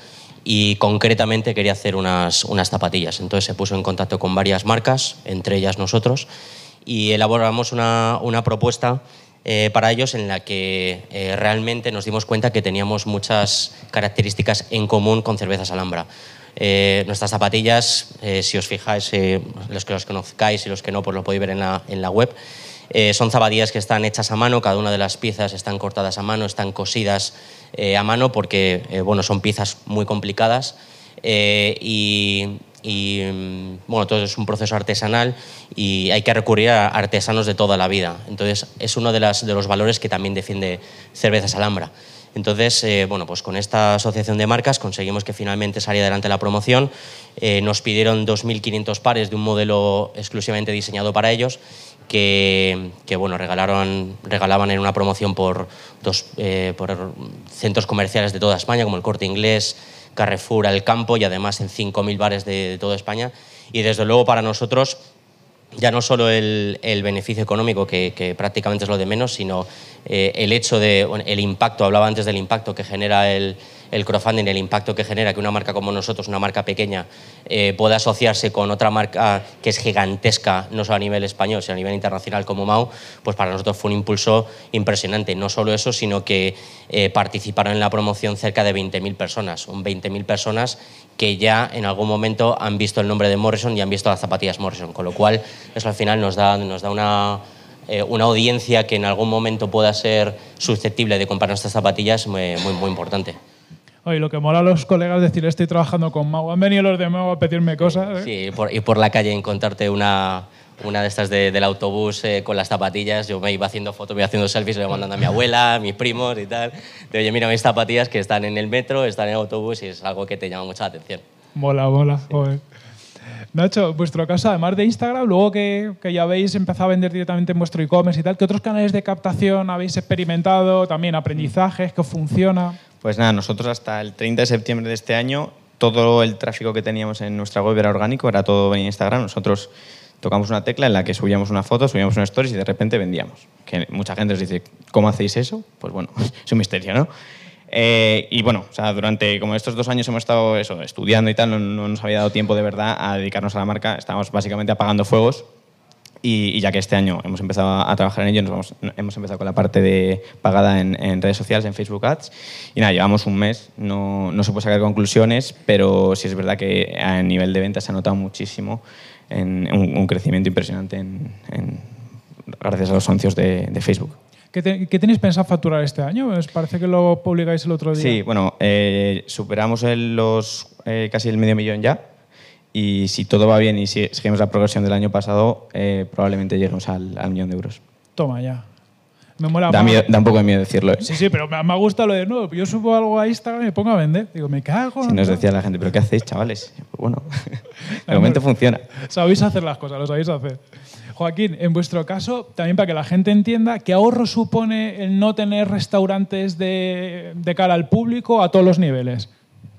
y concretamente quería hacer unas, zapatillas. Entonces se puso en contacto con varias marcas, entre ellas nosotros, y elaboramos una, una propuesta eh, para ellos en la que eh, realmente nos dimos cuenta que teníamos muchas características en común con cervezas Alhambra. Eh, nuestras zapatillas, si os fijáis, los que los conozcáis y los que no, pues lo podéis ver en la, web. son zapatillas que están hechas a mano, cada una de las piezas están cortadas a mano, están cosidas a mano porque bueno, son piezas muy complicadas. y y bueno, todo es un proceso artesanal y hay que recurrir a artesanos de toda la vida. Entonces, es uno de, las, de los valores que también defiende Cervezas Alhambra. Entonces, eh, bueno, pues con esta asociación de marcas conseguimos que finalmente saliera adelante la promoción. Eh, nos pidieron 2.500 pares de un modelo exclusivamente diseñado para ellos que, bueno, regalaron, regalaban en una promoción por, dos, eh, por centros comerciales de toda España, como el Corte Inglés, Carrefour al campo y además en 5.000 bares de, toda España. Y desde luego para nosotros ya no solo el, beneficio económico, que, prácticamente es lo de menos, sino eh, el hecho de, el impacto, hablaba antes del impacto que genera el, el crowdfunding, el impacto que genera que una marca como nosotros, una marca pequeña, eh, pueda asociarse con otra marca que es gigantesca, no solo a nivel español, sino a nivel internacional como Mau, pues para nosotros fue un impulso impresionante. No solo eso, sino que eh, participaron en la promoción cerca de 20.000 personas, un 20.000 personas que ya en algún momento han visto el nombre de Morrison y han visto las zapatillas Morrison, con lo cual eso al final nos da, nos da una eh, audiencia que en algún momento pueda ser susceptible de comprar nuestras zapatillas muy, muy importante. Oye, lo que mola a los colegas decir, estoy trabajando con mago. Han venido los de Mau a pedirme cosas. ¿eh? Sí, y por, la calle encontrarte una, una de estas del autobús eh, con las zapatillas. Yo me iba haciendo fotos, me iba haciendo selfies, le iba mandando a mi abuela, a mis primos y tal. De, oye, mira mis zapatillas que están en el metro, están en el autobús y es algo que te llama mucha atención. Mola, mola, joder. Nacho, vuestro caso, además de Instagram, luego que, que ya habéis empezado a vender directamente en vuestro e-commerce y tal, ¿qué otros canales de captación habéis experimentado? También aprendizajes, ¿qué funciona? Pues nada, nosotros hasta el 30 de septiembre de este año todo el tráfico que teníamos en nuestra web era orgánico, era todo en Instagram. Nosotros tocamos una tecla en la que subíamos una foto, subíamos una story y de repente vendíamos. Que mucha gente os dice, ¿cómo hacéis eso? Pues bueno, es un misterio, ¿no? Eh, y bueno, o sea, durante como estos dos años hemos estado eso, estudiando y tal, no, no, nos había dado tiempo de verdad a dedicarnos a la marca, estábamos básicamente apagando fuegos y, ya que este año hemos empezado a trabajar en ello, hemos empezado con la parte de pagada en, redes sociales, en Facebook Ads. Y nada, llevamos un mes, no, se puede sacar conclusiones, pero sí es verdad que a nivel de ventas se ha notado muchísimo un, crecimiento impresionante gracias a los anuncios de, Facebook. ¿Qué, tenéis pensado facturar este año? ¿Os parece que lo publicáis el otro día. Sí, bueno, eh, superamos los, eh, casi el medio millón ya y si todo va bien y si seguimos la progresión del año pasado, eh, probablemente lleguemos al, millón de euros. Toma ya. Me mola da, un poco de miedo decirlo. ¿eh? Sí, sí, pero me, me gusta lo de nuevo. Yo subo algo a Instagram y me pongo a vender. Digo, me cago. Si nos decía la gente, ¿pero qué hacéis, chavales? Pues bueno, de momento funciona. Sabéis hacer las cosas, lo sabéis hacer. Joaquín, en vuestro caso, también para que la gente entienda, ¿qué ahorro supone el no tener restaurantes de, de cara al público a todos los niveles?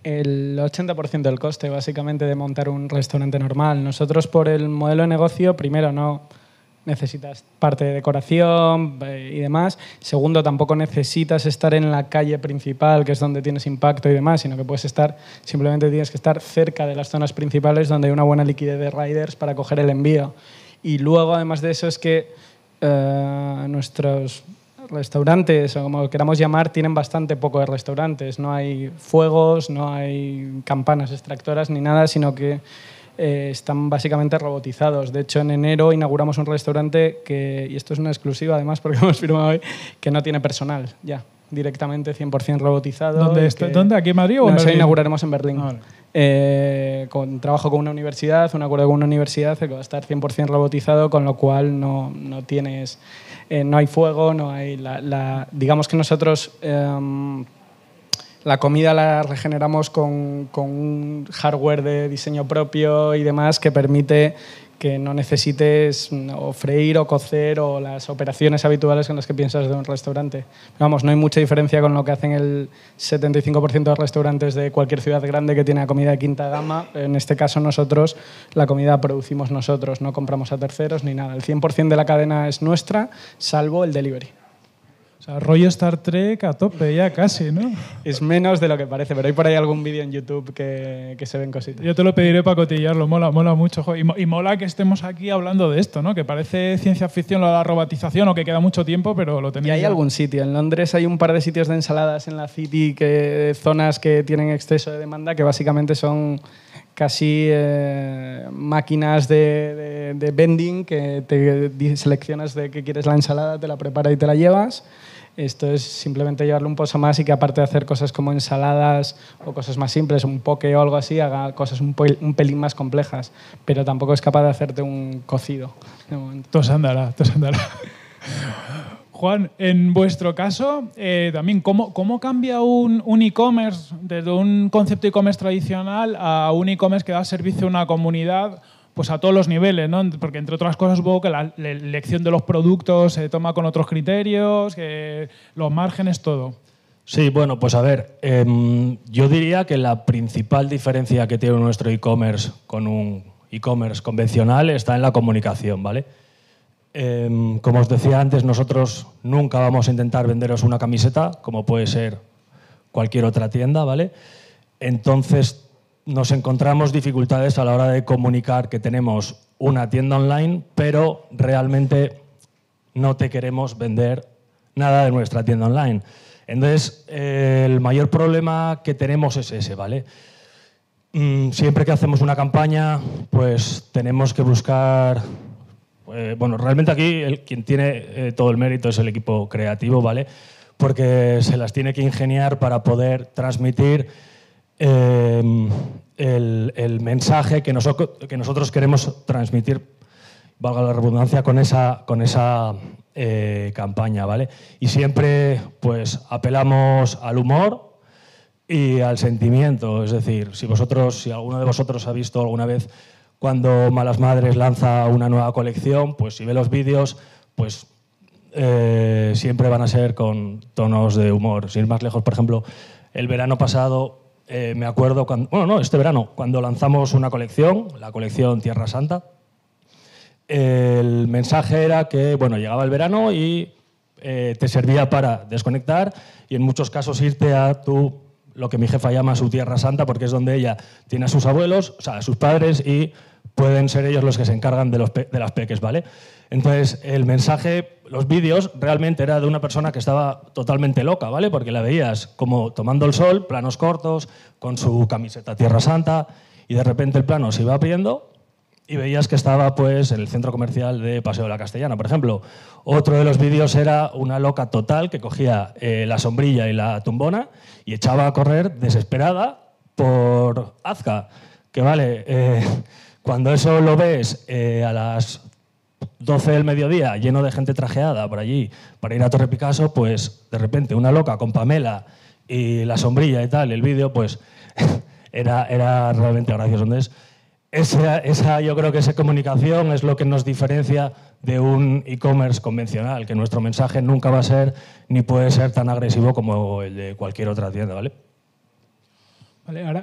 el 80% del coste básicamente de montar un restaurante normal. Nosotros por el modelo de negocio, primero no necesitas parte de decoración eh, y demás. Segundo, tampoco necesitas estar en la calle principal, que es donde tienes impacto y demás, sino que puedes estar, simplemente tienes que estar cerca de las zonas principales donde hay una buena liquidez de riders para coger el envío. Y luego, además de eso, es que eh, nuestros restaurantes, o como queramos llamar, tienen bastante poco de restaurantes. No hay fuegos, no hay campanas extractoras ni nada, sino que eh, están básicamente robotizados. De hecho, en enero inauguramos un restaurante que, y esto es una exclusiva además porque hemos firmado hoy, que no tiene personal ya, directamente 100% robotizado. ¿Dónde? ¿Dónde? ¿Aquí en Madrid o en Berlín? inauguraremos en Berlín. Eh, con, trabajo con una universidad, un acuerdo con una universidad que va a estar 100% robotizado, con lo cual no, no tienes eh, no hay fuego, no hay... La, digamos que nosotros em, la comida la regeneramos con, con, un hardware de diseño propio y demás que permite que no necesites mm, o freír o cocer o las operaciones habituales con las que piensas de un restaurante. Vamos, no hay mucha diferencia con lo que hacen el 75% de restaurantes de cualquier ciudad grande que tiene comida de quinta gama. En este caso nosotros la comida producimos nosotros, no compramos a terceros ni nada. El 100% de la cadena es nuestra, salvo el delivery sea, rollo Star Trek a tope ya casi, ¿no? Es menos de lo que parece, pero hay por ahí algún vídeo en YouTube que, se ven cositas. Yo te lo pediré para cotillarlo, mola, mola mucho. Y, mola que estemos aquí hablando de esto, ¿no? Que parece ciencia ficción la robotización o que queda mucho tiempo, pero lo tenemos. Y hay algún sitio, en Londres hay un par de sitios de ensaladas en la City, que, zonas que tienen exceso de demanda, que básicamente son casi eh, máquinas de, de, vending que te seleccionas de qué quieres la ensalada, te la prepara y te la llevas. Esto es simplemente llevarle un pozo más y que aparte de hacer cosas como ensaladas o cosas más simples, un poke o algo así, haga cosas un, pelín más complejas, pero tampoco es capaz de hacerte un cocido. Todos andará, andará. Juan, en vuestro caso, eh, también, ¿cómo, ¿cómo, cambia un, un e-commerce desde un concepto e-commerce tradicional a un e-commerce que da servicio a una comunidad pues a todos los niveles, ¿no? Porque entre otras cosas que la, elección de los productos se toma con otros criterios, que los márgenes, todo. Sí, bueno, pues a ver, em, yo diría que la principal diferencia que tiene nuestro e-commerce con un e-commerce convencional está en la comunicación, ¿vale? Em, como os decía antes, nosotros nunca vamos a intentar venderos una camiseta, como puede ser cualquier otra tienda, ¿vale? Entonces nos encontramos dificultades a la hora de comunicar que tenemos una tienda online, pero realmente no te queremos vender nada de nuestra tienda online. Entonces, eh, el mayor problema que tenemos es ese, ¿vale? Mm, siempre que hacemos una campaña, pues tenemos que buscar... Eh, bueno, realmente aquí el, quien tiene eh, todo el mérito es el equipo creativo, ¿vale? Porque se las tiene que ingeniar para poder transmitir Em, el, mensaje que, nosotros, que nosotros queremos transmitir, valga la redundancia, con esa, con esa eh, campaña. ¿vale? Y siempre pues, apelamos al humor y al sentimiento. Es decir, si, vosotros, si alguno de vosotros ha visto alguna vez cuando Malas Madres lanza una nueva colección, pues si ve los vídeos, pues eh, siempre van a ser con tonos de humor. si ir más lejos, por ejemplo, el verano pasado eh, me acuerdo cuando, bueno, no, este verano, cuando lanzamos una colección, la colección Tierra Santa, el mensaje era que, bueno, llegaba el verano y eh, te servía para desconectar y en muchos casos irte a tu, lo que mi jefa llama su Tierra Santa, porque es donde ella tiene a sus abuelos, o sea, a sus padres y pueden ser ellos los que se encargan de, los de las peques, ¿vale? Entonces, el mensaje, los vídeos, realmente era de una persona que estaba totalmente loca, ¿vale? Porque la veías como tomando el sol, planos cortos, con su camiseta Tierra Santa, y de repente el plano se iba abriendo y veías que estaba pues en el centro comercial de Paseo de la Castellana, por ejemplo. Otro de los vídeos era una loca total que cogía eh, la sombrilla y la tumbona y echaba a correr desesperada por Azca, que vale, eh, cuando eso lo ves eh, a las 12 del mediodía, lleno de gente trajeada por allí, para ir a Torre Picasso, pues de repente una loca con Pamela y la sombrilla y tal, el vídeo, pues era, era realmente gracioso. Entonces, esa, esa, yo creo que esa comunicación es lo que nos diferencia de un e-commerce convencional, que nuestro mensaje nunca va a ser ni puede ser tan agresivo como el de cualquier otra tienda, ¿vale?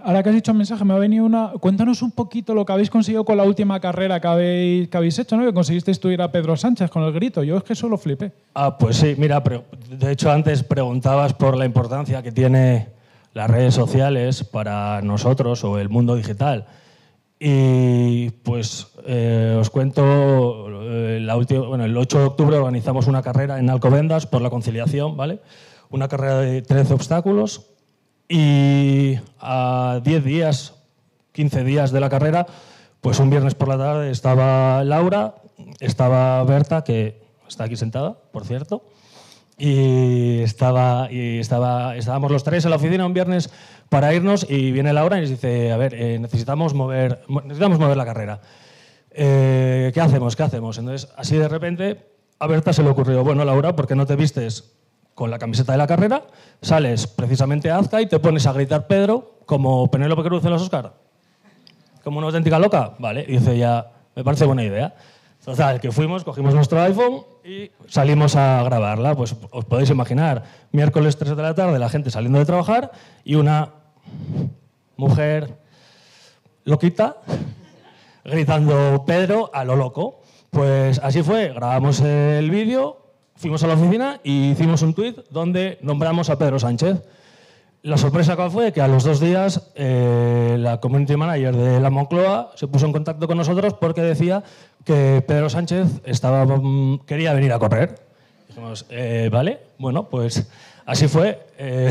ahora, que has dicho el mensaje, me ha venido una. Cuéntanos un poquito lo que habéis conseguido con la última carrera que habéis, habéis hecho, ¿no? Que conseguiste estudiar a Pedro Sánchez con el grito. Yo es que solo lo flipé. Ah, pues sí, mira, pero de hecho antes preguntabas por la importancia que tiene las redes sociales para nosotros o el mundo digital. Y pues eh, os cuento, eh, la última, bueno, el 8 de octubre organizamos una carrera en Alcobendas por la conciliación, ¿vale? Una carrera de 13 obstáculos y a 10 días, 15 días de la carrera, pues un viernes por la tarde estaba Laura, estaba Berta, que está aquí sentada, por cierto, y, estaba, y estaba, estábamos los tres en la oficina un viernes para irnos y viene Laura y nos dice, a ver, eh, necesitamos, mover, necesitamos mover la carrera. Eh, ¿Qué hacemos? ¿Qué hacemos? Entonces, así de repente, a Berta se le ocurrió, bueno, Laura, ¿por qué no te vistes con la camiseta de la carrera, sales precisamente a Azca y te pones a gritar Pedro como Penélope Cruz en los Oscar. Como una auténtica loca. Vale, dice ya, me parece buena idea. sea que fuimos, cogimos nuestro iPhone y salimos a grabarla. Pues os podéis imaginar, miércoles 3 de la tarde, la gente saliendo de trabajar y una mujer loquita gritando Pedro a lo loco. Pues así fue, grabamos el vídeo, fuimos a la oficina y e hicimos un tuit donde nombramos a Pedro Sánchez. La sorpresa cuál fue que a los dos días eh, la community manager de la Moncloa se puso en contacto con nosotros porque decía que Pedro Sánchez estaba, mm, quería venir a correr. Dijimos, eh, vale, bueno, pues así fue. Eh,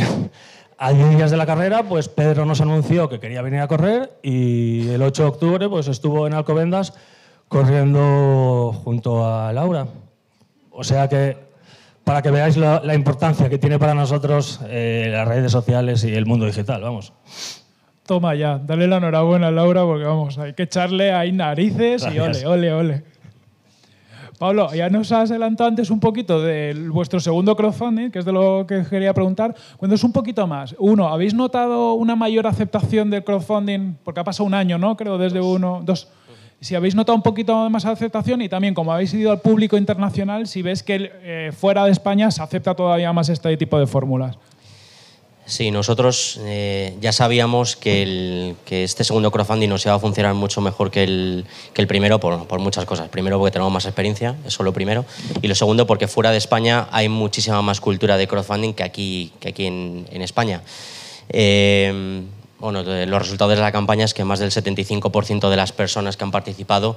a 10 días de la carrera, pues Pedro nos anunció que quería venir a correr y el 8 de octubre pues estuvo en Alcobendas corriendo junto a Laura. O sea que, para que veáis la, importancia que tiene para nosotros eh, las redes sociales y el mundo digital, vamos. Toma ya, dale la enhorabuena a Laura porque vamos, hay que echarle ahí narices y ole, ole, ole. Pablo, ya nos has adelantado antes un poquito de vuestro segundo crowdfunding, que es de lo que quería preguntar. es un poquito más. Uno, ¿habéis notado una mayor aceptación del crowdfunding? Porque ha pasado un año, ¿no? Creo, desde uno, dos si habéis notado un poquito más aceptación y también como habéis ido al público internacional, si ves que eh, fuera de España se acepta todavía más este tipo de fórmulas. Sí, nosotros eh, ya sabíamos que, este segundo crowdfunding nos iba a funcionar mucho mejor que el, primero por, muchas cosas. Primero porque tenemos más experiencia, eso es lo primero. Y lo segundo porque fuera de España hay muchísima más cultura de crowdfunding que aquí, que aquí en, España. Eh, bueno, los resultados de la campaña es que más del 75% de las personas que han participado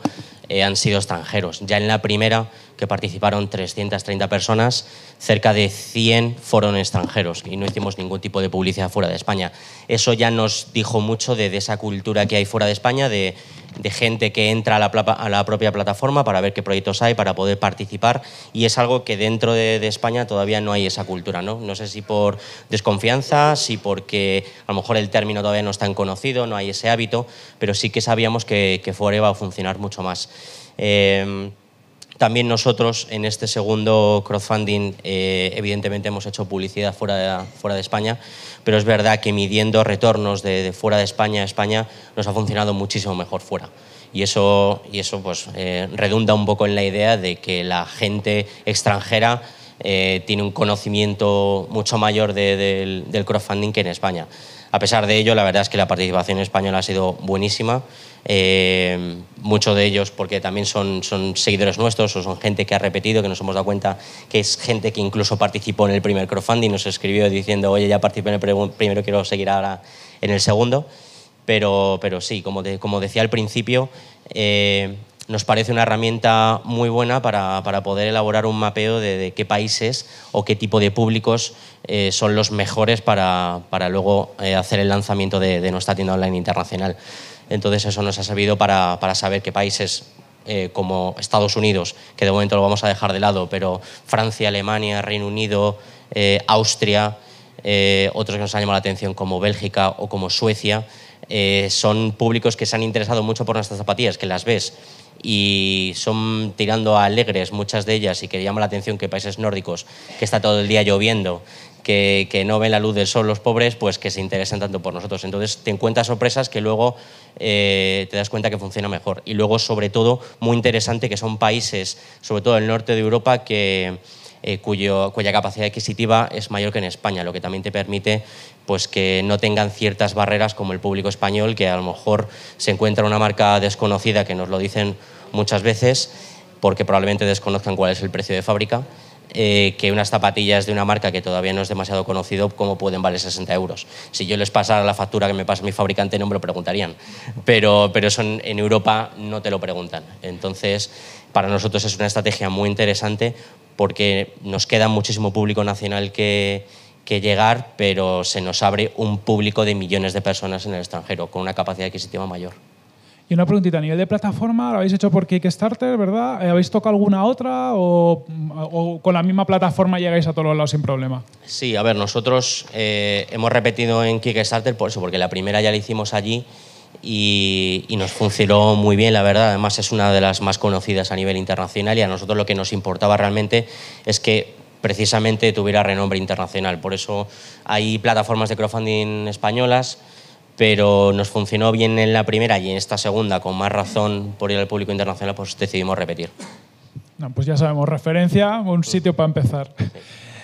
eh, han sido extranjeros. Ya en la primera, que participaron 330 personas, cerca de 100 fueron extranjeros y no hicimos ningún tipo de publicidad fuera de España. Eso ya nos dijo mucho de, de esa cultura que hay fuera de España, de de gente que entra a la, propia plataforma para ver qué proyectos hay, para poder participar, y es algo que dentro de, España todavía no hay esa cultura, ¿no? sé si por desconfianza, si porque a lo mejor el término todavía no está tan conocido, no hay ese hábito, pero sí que sabíamos que, que iba a funcionar mucho más. Em, también nosotros en este segundo crowdfunding eh, evidentemente hemos hecho publicidad fuera de, fuera de España pero es verdad que midiendo retornos de, fuera de España a España nos ha funcionado muchísimo mejor fuera. Y eso, y eso pues, eh, redunda un poco en la idea de que la gente extranjera eh, tiene un conocimiento mucho mayor del crowdfunding que en España. A pesar de ello, la verdad es que la participación española ha sido buenísima. Eh, muchos de ellos porque también son, seguidores nuestros o son gente que ha repetido, que nos hemos dado cuenta que es gente que incluso participó en el primer crowdfunding, nos escribió diciendo, oye, ya participé en el primero, quiero seguir ahora en el segundo. Pero, pero sí, como, decía al principio, eh, nos parece una herramienta muy buena para, poder elaborar un mapeo de, qué países o qué tipo de públicos eh, son los mejores para, luego hacer el lanzamiento de nuestra tienda online internacional. Entonces eso nos ha servido para, saber qué países eh, como Estados Unidos, que de momento lo vamos a dejar de lado, pero Francia, Alemania, Reino Unido, eh, Austria, eh, otros que nos han llamado la atención como Bélgica o como Suecia, son públicos que se han interesado mucho por nuestras zapatillas, que las ves y son tirando alegres muchas de ellas y que llama la atención que países nórdicos, que está todo el día lloviendo, que, no ven la luz del sol los pobres, pues que se interesan tanto por nosotros. Entonces te encuentras sorpresas que luego eh, te das cuenta que funciona mejor. Y luego, sobre todo, muy interesante que son países, sobre todo el norte de Europa, que, eh, cuyo, cuya capacidad adquisitiva es mayor que en España, lo que también te permite pues, que no tengan ciertas barreras como el público español, que a lo mejor se encuentra una marca desconocida, que nos lo dicen muchas veces, porque probablemente desconozcan cuál es el precio de fábrica eh, que unas zapatillas de una marca que todavía no es demasiado conocido, ¿cómo pueden valer 60 euros? Si yo les pasara la factura que me pasa mi fabricante, no me lo preguntarían. Pero, pero eso en, Europa no te lo preguntan. Entonces, para nosotros es una estrategia muy interesante porque nos queda muchísimo público nacional que, que llegar, pero se nos abre un público de millones de personas en el extranjero, con una capacidad adquisitiva mayor. Y una preguntita, a nivel de plataforma, lo habéis hecho por Kickstarter, ¿verdad? Eh, ¿Habéis tocado alguna otra o, con la misma plataforma llegáis a todos los lados sin problema? Sí, a ver, nosotros eh, hemos repetido en Kickstarter por eso, porque la primera ya la hicimos allí y, nos funcionó muy bien, la verdad. Además es una de las más conocidas a nivel internacional y a nosotros lo que nos importaba realmente es que precisamente tuviera renombre internacional. Por eso hay plataformas de crowdfunding españolas pero nos funcionó bien en la primera y en esta segunda, con más razón por ir al público internacional, pues decidimos repetir. No, pues ya sabemos, referencia, un sitio para empezar.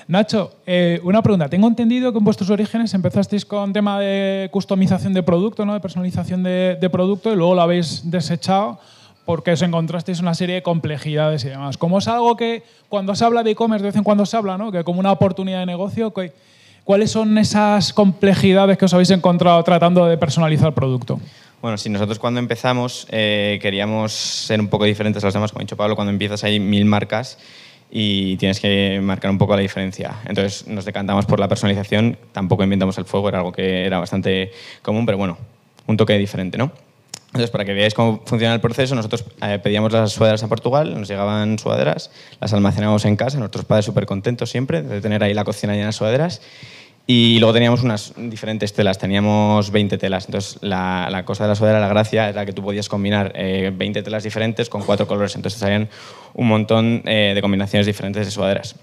Nacho, eh, una pregunta. Tengo entendido que en vuestros orígenes empezasteis con tema de customización de producto, ¿no? de personalización de, producto, y luego lo habéis desechado porque os encontrasteis una serie de complejidades y demás. Como es algo que cuando se habla de e-commerce, de vez en cuando se habla, ¿no? que como una oportunidad de negocio, ¿Cuáles son esas complejidades que os habéis encontrado tratando de personalizar el producto? Bueno, si nosotros cuando empezamos eh, queríamos ser un poco diferentes a las demás, como ha dicho Pablo, cuando empiezas hay mil marcas y tienes que marcar un poco la diferencia. Entonces nos decantamos por la personalización, tampoco inventamos el fuego, era algo que era bastante común, pero bueno, un toque diferente, ¿no? Entonces, para que veáis cómo funciona el proceso, nosotros eh, pedíamos las sudaderas a Portugal, nos llegaban suaderas, las almacenábamos en casa, nuestros padres súper contentos siempre de tener ahí la cocina llena de suaderas, Y luego teníamos unas diferentes telas, teníamos 20 telas. Entonces, la, cosa de la suadera, la gracia, era que tú podías combinar 20 eh, telas diferentes con cuatro colores. Entonces, salían un montón eh, de combinaciones diferentes de suaderas.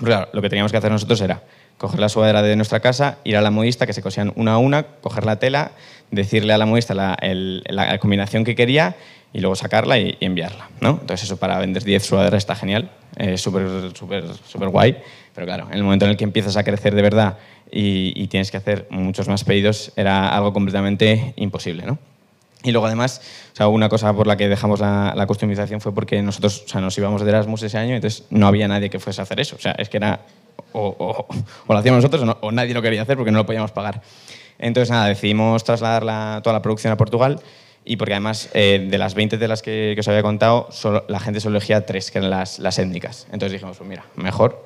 Pues lo que teníamos que hacer nosotros era coger la sudadera de nuestra casa, ir a la modista, que se cosían una a una, coger la tela, decirle a la modista la, combinación que quería y luego sacarla y, enviarla. ¿no? Entonces eso para vender 10 sudaderas está genial, es súper, guay, pero claro, en el momento en el que empiezas a crecer de verdad y, tienes que hacer muchos más pedidos, era algo completamente imposible. Y luego además, una cosa por la que dejamos la, la, customización fue porque nosotros nos íbamos de Erasmus ese año, entonces no había nadie que fuese a hacer eso. O sea, es que era o, lo hacíamos nosotros o, nadie lo quería hacer porque no lo podíamos pagar. Entonces, nada, decidimos trasladar toda la producción a Portugal y porque además eh, de las 20 de las que, os había contado, la gente solo elegía tres, que eran las, étnicas. Entonces dijimos, pues mira, mejor.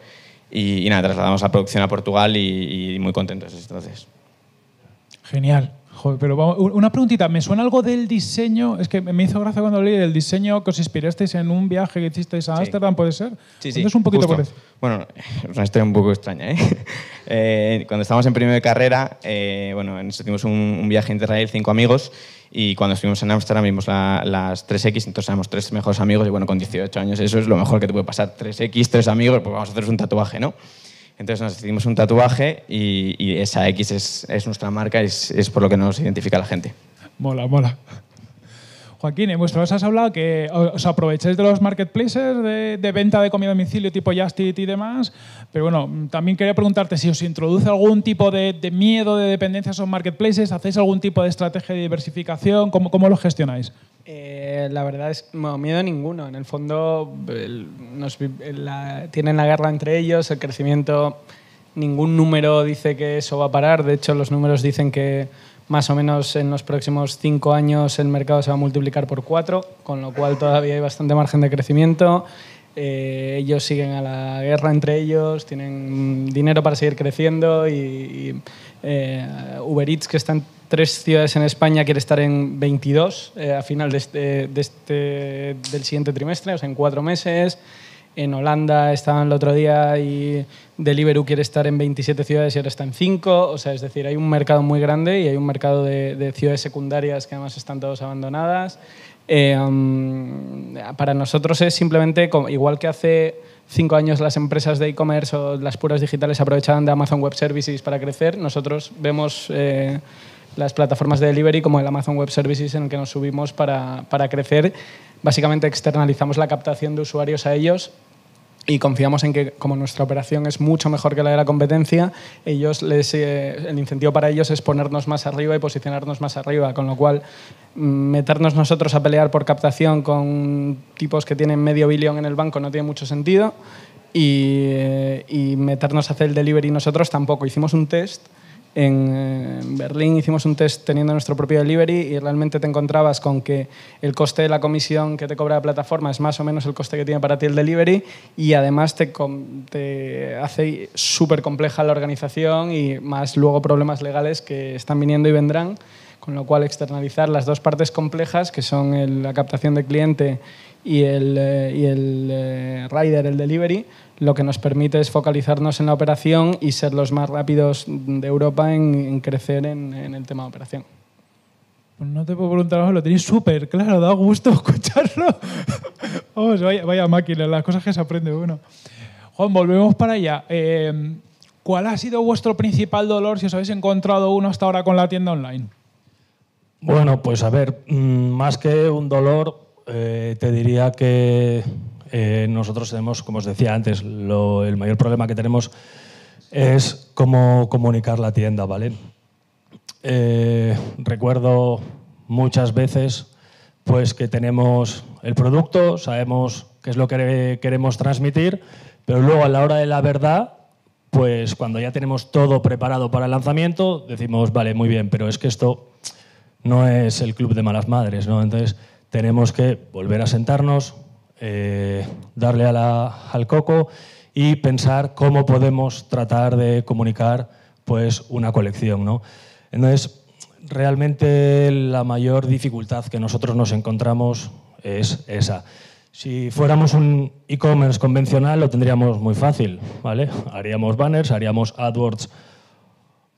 Y, nada, trasladamos la producción a Portugal y, y muy contentos entonces. Genial pero una preguntita, me suena algo del diseño, es que me hizo gracia cuando leí del diseño que os inspirasteis en un viaje que hicisteis a Ámsterdam, ¿puede ser? Sí, sí. un poquito Bueno, es una historia un poco extraña, ¿eh? eh cuando estábamos en primer de carrera, eh, bueno, en tuvimos un, un viaje interrail, cinco amigos, y cuando estuvimos en Ámsterdam vimos las 3X, entonces éramos tres mejores amigos y bueno, con 18 años eso es lo mejor que te puede pasar, 3X, tres amigos, pues vamos a hacer un tatuaje, ¿no? Entonces nos hicimos un tatuaje y, esa X es, nuestra marca, y es por lo que nos identifica la gente. Mola, mola. Joaquín, en vuestro has hablado que os aprovecháis de los marketplaces de, venta de comida a domicilio tipo Justit y demás, pero bueno, también quería preguntarte si os introduce algún tipo de, miedo, de dependencia a esos marketplaces, ¿hacéis algún tipo de estrategia de diversificación? ¿Cómo, cómo lo gestionáis? Eh, la verdad es no, miedo ninguno. En el fondo tienen la guerra entre ellos, el crecimiento, ningún número dice que eso va a parar, de hecho los números dicen que más o menos en los próximos cinco años el mercado se va a multiplicar por cuatro, con lo cual todavía hay bastante margen de crecimiento. Eh, ellos siguen a la guerra entre ellos, tienen dinero para seguir creciendo y, eh, Uber Eats, que está en tres ciudades en España, quiere estar en 22 eh, a final de este, de este, del siguiente trimestre, o sea, en cuatro meses. En Holanda estaban el otro día y Deliveroo quiere estar en 27 ciudades y ahora está en 5. O sea, es decir, hay un mercado muy grande y hay un mercado de, ciudades secundarias que además están todas abandonadas. Eh, mm, para nosotros es simplemente, igual que hace cinco años las empresas de e-commerce o las puras digitales aprovechaban de Amazon Web Services para crecer, nosotros vemos eh, las plataformas de delivery como el Amazon Web Services en el que nos subimos para, para crecer. Básicamente externalizamos la captación de usuarios a ellos y confiamos en que como nuestra operación es mucho mejor que la de la competencia, ellos eh, el incentivo para ellos es ponernos más arriba y posicionarnos más arriba, con lo cual mm, meternos nosotros a pelear por captación con tipos que tienen medio billón en el banco no tiene mucho sentido y, eh, y meternos a hacer el delivery nosotros tampoco. Hicimos un test en eh, Berlín hicimos un test teniendo nuestro propio delivery y realmente te encontrabas con que el coste de la comisión que te cobra la plataforma es más o menos el coste que tiene para ti el delivery y además te, hace súper compleja la organización y más luego problemas legales que están viniendo y vendrán con lo cual externalizar las dos partes complejas, que son la captación de cliente y el, eh, y el eh, rider, el delivery, lo que nos permite es focalizarnos en la operación y ser los más rápidos de Europa en, crecer en, el tema de operación. Pues no te puedo preguntar lo tenéis súper claro, da gusto escucharlo. Vamos, vaya, máquina, las cosas que se aprende uno. Juan, volvemos para allá. Em, ¿Cuál ha sido vuestro principal dolor si os habéis encontrado uno hasta ahora con la tienda online? Bueno, pues a ver, mm, más que un dolor, eh, te diría que eh, nosotros tenemos, como os decía antes, el mayor problema que tenemos es cómo comunicar la tienda, ¿vale? Eh, recuerdo muchas veces pues que tenemos el producto, sabemos qué es lo que queremos transmitir, pero luego a la hora de la verdad, pues cuando ya tenemos todo preparado para el lanzamiento, decimos, vale, muy bien, pero es que esto no es el club de malas madres, ¿no? Entonces tenemos que volver a sentarnos, eh, darle al coco y pensar cómo podemos tratar de comunicar pues, una colección. ¿no? Entonces, realmente la mayor dificultad que nosotros nos encontramos es esa. Si fuéramos un e-commerce convencional lo tendríamos muy fácil, ¿vale? Haríamos banners, haríamos AdWords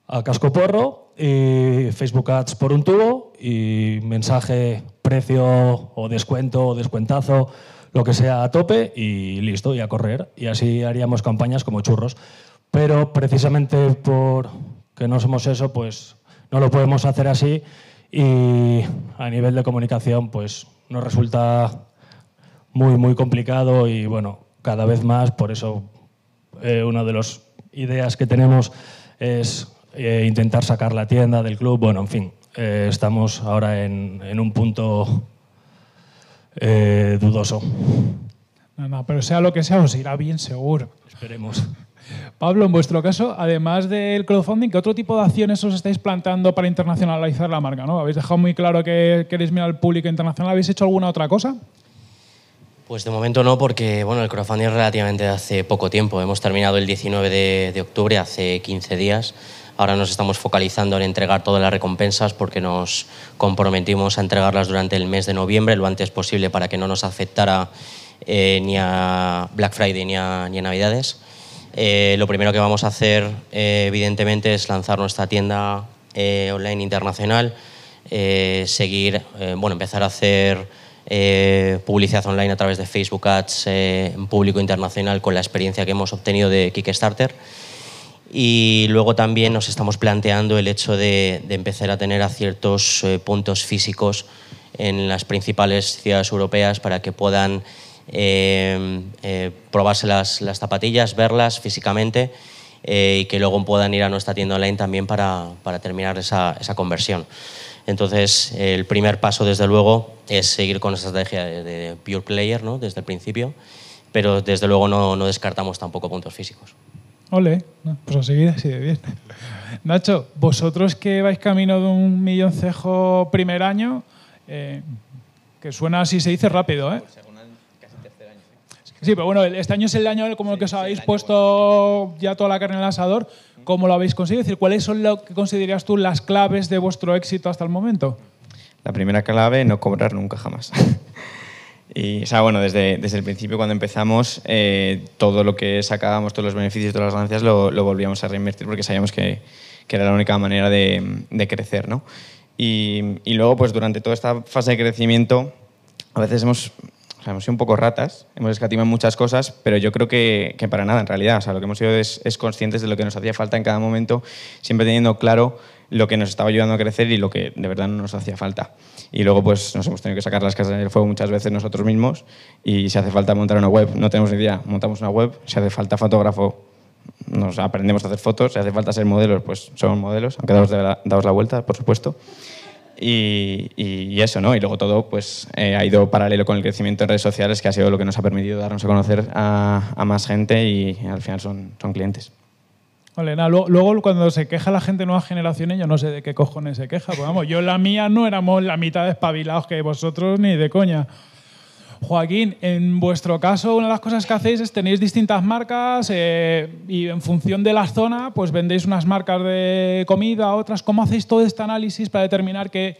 a casco porro y Facebook Ads por un tubo y mensaje, precio o descuento o descuentazo lo que sea a tope y listo, y a correr. Y así haríamos campañas como churros. Pero precisamente por que no somos eso, pues no lo podemos hacer así y a nivel de comunicación pues nos resulta muy, muy complicado y bueno, cada vez más, por eso eh, una de las ideas que tenemos es eh, intentar sacar la tienda del club, bueno, en fin, eh, estamos ahora en, en un punto eh, dudoso. pero sea lo que sea, os irá bien seguro. Esperemos. Pablo, en vuestro caso, además del crowdfunding, ¿qué otro tipo de acciones os estáis plantando para internacionalizar la marca? ¿no? Habéis dejado muy claro que queréis mirar al público internacional. ¿Habéis hecho alguna otra cosa? Pues de momento no, porque bueno, el crowdfunding es relativamente hace poco tiempo. Hemos terminado el 19 de, de octubre, hace 15 días. Ahora nos estamos focalizando en entregar todas las recompensas porque nos comprometimos a entregarlas durante el mes de noviembre, lo antes posible, para que no nos afectara eh, ni a Black Friday ni a, Navidades. Eh, lo primero que vamos a hacer, eh, evidentemente, es lanzar nuestra tienda online internacional, seguir, bueno, empezar a hacer publicidad online a través de Facebook Ads en público internacional con la experiencia que hemos obtenido de Kickstarter y luego también nos estamos planteando el hecho de, empezar a tener a ciertos eh, puntos físicos en las principales ciudades europeas para que puedan em, eh, probarse las, zapatillas, verlas físicamente eh, y que luego puedan ir a nuestra tienda online también para, terminar esa, conversión. Entonces, el primer paso, desde luego, es seguir con la estrategia de, pure player ¿no? desde el principio, pero desde luego no descartamos tampoco puntos físicos. Ole, pues a seguir así de bien. Nacho, vosotros que vais camino de un milloncejo primer año, eh, que suena así, se dice rápido, ¿eh? Pues sí, pero bueno, este año es el año como que os habéis puesto ya toda la carne en el asador. ¿Cómo lo habéis conseguido? Es decir, ¿cuáles son lo que considerarías tú las claves de vuestro éxito hasta el momento? La primera clave, no cobrar nunca jamás. Y, o sea, bueno, desde, desde el principio cuando empezamos, eh, todo lo que sacábamos, todos los beneficios, todas las ganancias, lo, volvíamos a reinvertir porque sabíamos que, que era la única manera de, de crecer, ¿no? Y, y, luego, pues durante toda esta fase de crecimiento, a veces hemos, hemos sido un poco ratas, hemos escatimado muchas cosas, pero yo creo que, que para nada, en realidad. O sea, lo que hemos sido es conscientes de lo que nos hacía falta en cada momento, siempre teniendo claro lo que nos estaba ayudando a crecer y lo que de verdad no nos hacía falta. Y luego pues nos hemos tenido que sacar las casas el fuego muchas veces nosotros mismos y si hace falta montar una web, no tenemos ni idea, montamos una web, si hace falta fotógrafo, nos aprendemos a hacer fotos, si hace falta ser modelos, pues somos modelos, aunque damos la, la vuelta, por supuesto. Y, eso, ¿no? Y luego todo pues, eh, ha ido paralelo con el crecimiento en redes sociales, que ha sido lo que nos ha permitido darnos a conocer a, a más gente y al final son, son clientes luego, cuando se queja la gente de nuevas generaciones, yo no sé de qué cojones se queja. Pues vamos, yo la mía no éramos la mitad de espabilados que vosotros ni de coña. Joaquín, en vuestro caso, una de las cosas que hacéis es tenéis distintas marcas eh, y en función de la zona, pues vendéis unas marcas de comida, otras. ¿Cómo hacéis todo este análisis para determinar qué,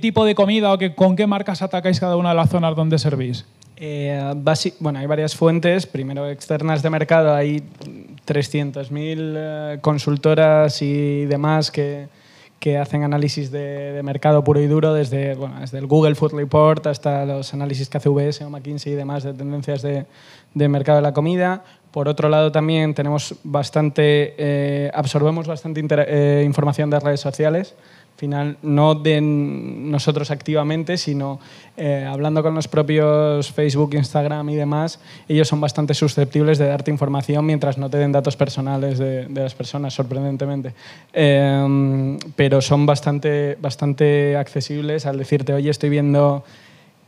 tipo de comida o con qué marcas atacáis cada una de las zonas donde servís? Eh, bueno, hay varias fuentes. Primero, externas de mercado. Hay 300.000 eh, consultoras y demás que, que hacen análisis de, mercado puro y duro, desde, desde el Google Food Report hasta los análisis que hace UBS o McKinsey y demás de tendencias de, de mercado de la comida. Por otro lado, también tenemos bastante, eh, absorbemos bastante eh, información de redes sociales final no de nosotros activamente, sino eh, hablando con los propios Facebook, Instagram y demás, ellos son bastante susceptibles de darte información mientras no te den datos personales de, las personas, sorprendentemente. Em, pero son bastante, bastante accesibles al decirte, oye, estoy viendo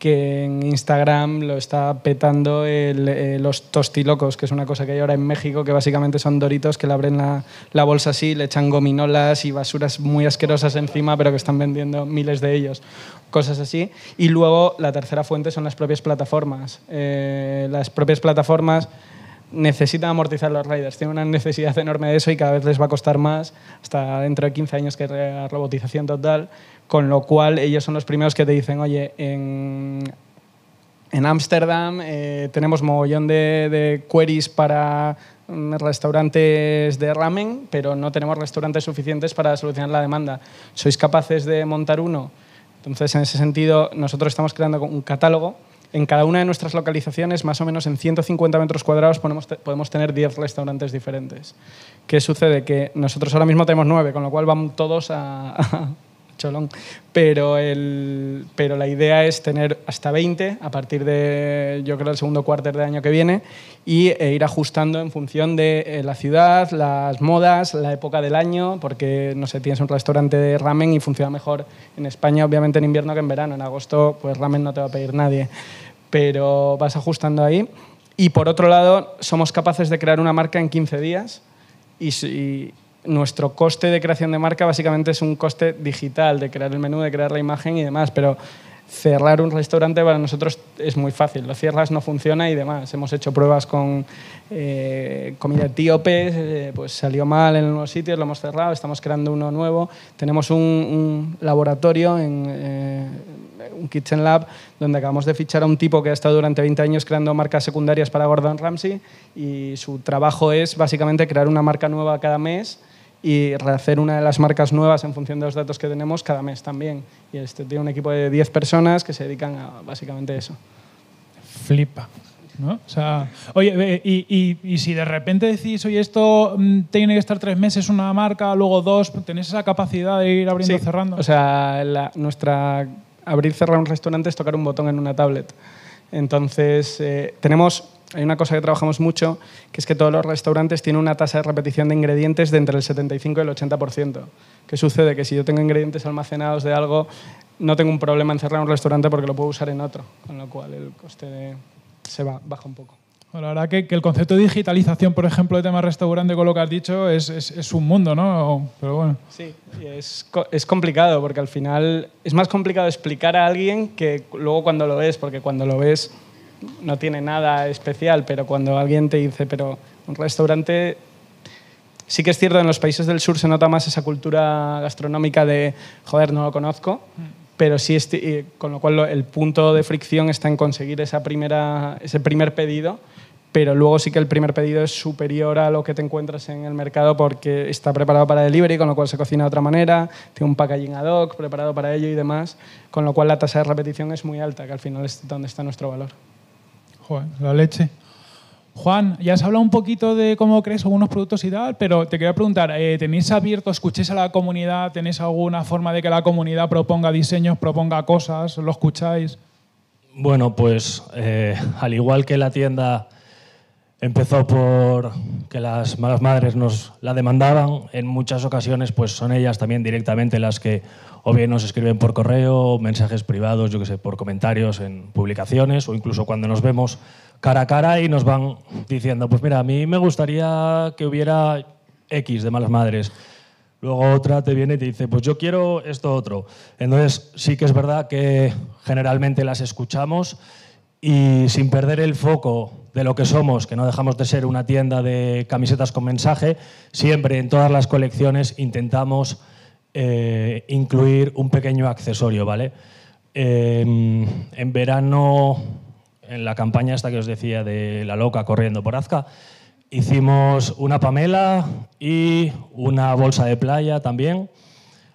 que en Instagram lo está petando eh, los tostilocos, que es una cosa que hay ahora en México, que básicamente son doritos que le abren la, bolsa así, le echan gominolas y basuras muy asquerosas encima, pero que están vendiendo miles de ellos, cosas así. Y luego la tercera fuente son las propias plataformas. Eh, las propias plataformas necesitan amortizar los riders, tienen una necesidad enorme de eso y cada vez les va a costar más, hasta dentro de 15 años que la robotización total, con lo cual ellos son los primeros que te dicen, oye, en... En Ámsterdam eh, tenemos mogollón de, de queries para mm, restaurantes de ramen, pero no tenemos restaurantes suficientes para solucionar la demanda. ¿Sois capaces de montar uno? Entonces, en ese sentido, nosotros estamos creando un catálogo en cada una de nuestras localizaciones, más o menos en 150 metros cuadrados, podemos, tener 10 restaurantes diferentes. ¿Qué sucede? Que nosotros ahora mismo tenemos 9, con lo cual vamos todos a, cholón. Pero, pero la idea es tener hasta 20 a partir de, yo creo, el segundo cuarter de año que viene y e ir ajustando en función de eh, la ciudad, las modas, la época del año, porque, no sé, tienes un restaurante de ramen y funciona mejor en España, obviamente, en invierno que en verano. En agosto, pues ramen no te va a pedir nadie pero vas ajustando ahí. Y por otro lado, somos capaces de crear una marca en 15 días y, y, nuestro coste de creación de marca básicamente es un coste digital, de crear el menú, de crear la imagen y demás, pero cerrar un restaurante para nosotros es muy fácil, lo cierras, no funciona y demás. Hemos hecho pruebas con eh, comida etíope, eh, pues salió mal en unos sitios, lo hemos cerrado, estamos creando uno nuevo. Tenemos un, laboratorio, en, eh, un Kitchen Lab, donde acabamos de fichar a un tipo que ha estado durante 20 años creando marcas secundarias para Gordon Ramsay y su trabajo es básicamente crear una marca nueva cada mes y rehacer una de las marcas nuevas en función de los datos que tenemos cada mes también. Y este tiene un equipo de 10 personas que se dedican a básicamente eso. Flipa. ¿No? O sea, oye, y, si de repente decís, oye, esto mm, tiene que estar tres meses una marca, luego dos, tenés esa capacidad de ir abriendo y cerrando? O sea, nuestra abrir cerrar un restaurante es tocar un botón en una tablet. Entonces, eh, tenemos hay una cosa que trabajamos mucho, que es que todos los restaurantes tienen una tasa de repetición de ingredientes de entre el 75 y el 80%. ¿Qué sucede? Que si yo tengo ingredientes almacenados de algo, no tengo un problema en cerrar un restaurante porque lo puedo usar en otro, con lo cual el coste se va, baja un poco. la verdad que, que, el concepto de digitalización, por ejemplo, de tema restaurante, con lo que has dicho, es, un mundo, ¿no? Pero bueno. Sí, es, complicado, porque al final es más complicado explicar a alguien que luego cuando lo ves, porque cuando lo ves no tiene nada especial, pero cuando alguien te dice, pero un restaurante sí que es cierto, en los países del sur se nota más esa cultura gastronómica de, joder, no lo conozco, mm. pero sí, con lo cual el punto de fricción está en conseguir ese primer pedido, pero luego sí que el primer pedido es superior a lo que te encuentras en el mercado porque está preparado para delivery, con lo cual se cocina de otra manera, tiene un packaging ad hoc preparado para ello y demás, con lo cual la tasa de repetición es muy alta, que al final es donde está nuestro valor. Joder, la leche. Juan, ya has hablado un poquito de cómo crees algunos productos y tal, pero te quería preguntar, eh, ¿tenéis abierto, escuchéis a la comunidad, tenéis alguna forma de que la comunidad proponga diseños, proponga cosas, lo escucháis? Bueno, pues eh, al igual que la tienda Empezó por que las malas madres nos la demandaban. En muchas ocasiones, pues son ellas también directamente las que o bien nos escriben por correo, mensajes privados, yo que sé, por comentarios en publicaciones o incluso cuando nos vemos cara a cara y nos van diciendo, pues mira, a mí me gustaría que hubiera X de malas madres. Luego otra te viene y te dice, pues yo quiero esto otro. Entonces sí que es verdad que generalmente las escuchamos y sin perder el foco de lo que somos, que no dejamos de ser una tienda de camisetas con mensaje, siempre en todas las colecciones intentamos eh, incluir un pequeño accesorio, ¿vale? Em, en verano, en la campaña esta que os decía de la loca corriendo por Azca, hicimos una pamela y una bolsa de playa también.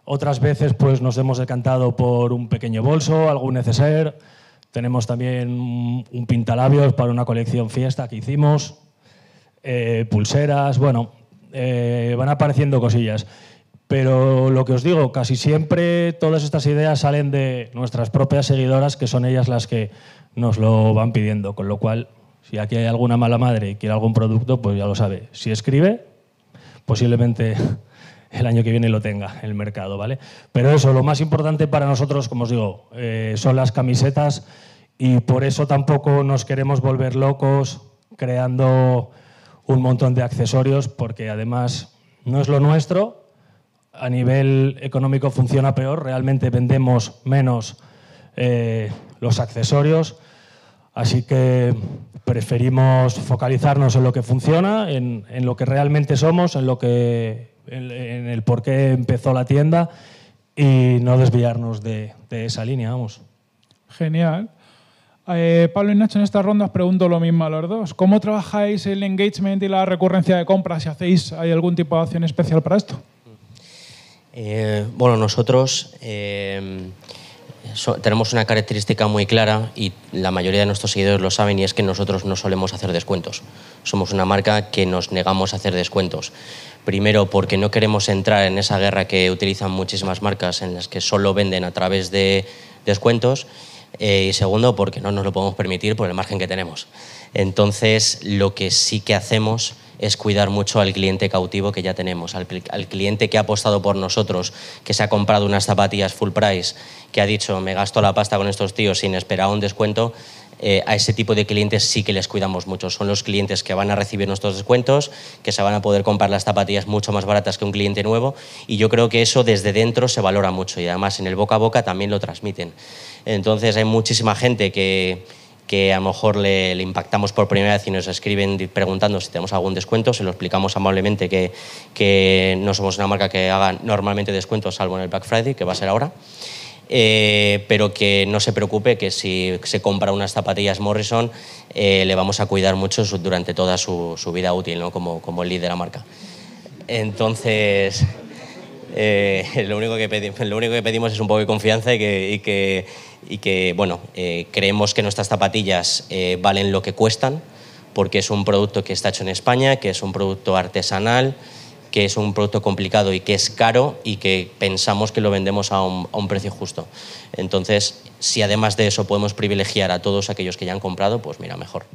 Otras veces pues nos hemos decantado por un pequeño bolso, algún neceser, tenemos también un pintalabios para una colección fiesta que hicimos, eh, pulseras, bueno, eh, van apareciendo cosillas. Pero lo que os digo, casi siempre todas estas ideas salen de nuestras propias seguidoras, que son ellas las que nos lo van pidiendo. Con lo cual, si aquí hay alguna mala madre y quiere algún producto, pues ya lo sabe. Si escribe, posiblemente el año que viene lo tenga el mercado, ¿vale? Pero eso, lo más importante para nosotros, como os digo, eh, son las camisetas y por eso tampoco nos queremos volver locos creando un montón de accesorios, porque además no es lo nuestro, a nivel económico funciona peor, realmente vendemos menos eh, los accesorios, así que preferimos focalizarnos en lo que funciona, en lo que realmente somos, en lo que en, el por qué empezó la tienda y no desviarnos de, esa línea, vamos. Genial. Eh, Pablo y Nacho, en esta ronda os pregunto lo mismo a los dos. ¿Cómo trabajáis el engagement y la recurrencia de compras? Si hacéis, ¿hay algún tipo de acción especial para esto? Eh, bueno, nosotros eh, tenemos una característica muy clara y la mayoría de nuestros seguidores lo saben y es que nosotros no solemos hacer descuentos. Somos una marca que nos negamos a hacer descuentos. Primero porque no queremos entrar en esa guerra que utilizan muchísimas marcas en las que solo venden a través de descuentos eh, y segundo porque no nos lo podemos permitir por el margen que tenemos. Entonces lo que sí que hacemos es cuidar mucho al cliente cautivo que ya tenemos, al, cliente que ha apostado por nosotros, que se ha comprado unas zapatillas full price, que ha dicho me gasto la pasta con estos tíos sin esperar un descuento. Eh, a ese tipo de clientes sí que les cuidamos mucho. Son los clientes que van a recibir nuestros descuentos, que se van a poder comprar las zapatillas mucho más baratas que un cliente nuevo y yo creo que eso desde dentro se valora mucho y además en el boca a boca también lo transmiten. Entonces hay muchísima gente que, que a lo mejor le, impactamos por primera vez y nos escriben preguntando si tenemos algún descuento, se lo explicamos amablemente que, no somos una marca que haga normalmente descuentos, salvo en el Black Friday, que va a ser ahora. Eh, pero que no se preocupe que si se compra unas zapatillas Morrison eh, le vamos a cuidar mucho durante toda su, vida útil ¿no? como, como el líder de la marca. Entonces, eh, lo, único que pedimos, único que pedimos es un poco de confianza y que y que, bueno, eh, creemos que nuestras zapatillas eh, valen lo que cuestan porque es un producto que está hecho en España, que es un producto artesanal, que es un producto complicado y que es caro y que pensamos que lo vendemos a un precio justo. Entonces, si además de eso podemos privilegiar a todos aquellos que ya han comprado, pues mira, mejor.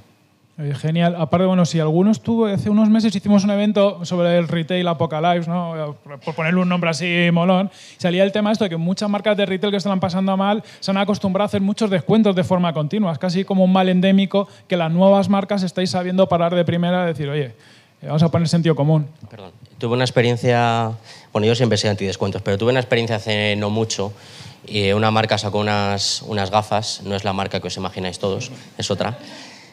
Genial. Aparte, bueno, si algunos tuvo, hace unos meses hicimos un evento sobre el retail apocalypse, ¿no? por ponerle un nombre así molón, salía el tema esto de que muchas marcas de retail que están pasando mal se han acostumbrado a hacer muchos descuentos de forma continua. Es casi como un mal endémico que las nuevas marcas estáis sabiendo parar de primera y decir, oye, eh, vamos a poner sentido común. Perdón. Tuve una experiencia, bueno, yo siempre soy antidescuentos, pero tuve una experiencia hace no mucho y una marca sacó unas, unas gafas, no es la marca que os imagináis todos, es otra.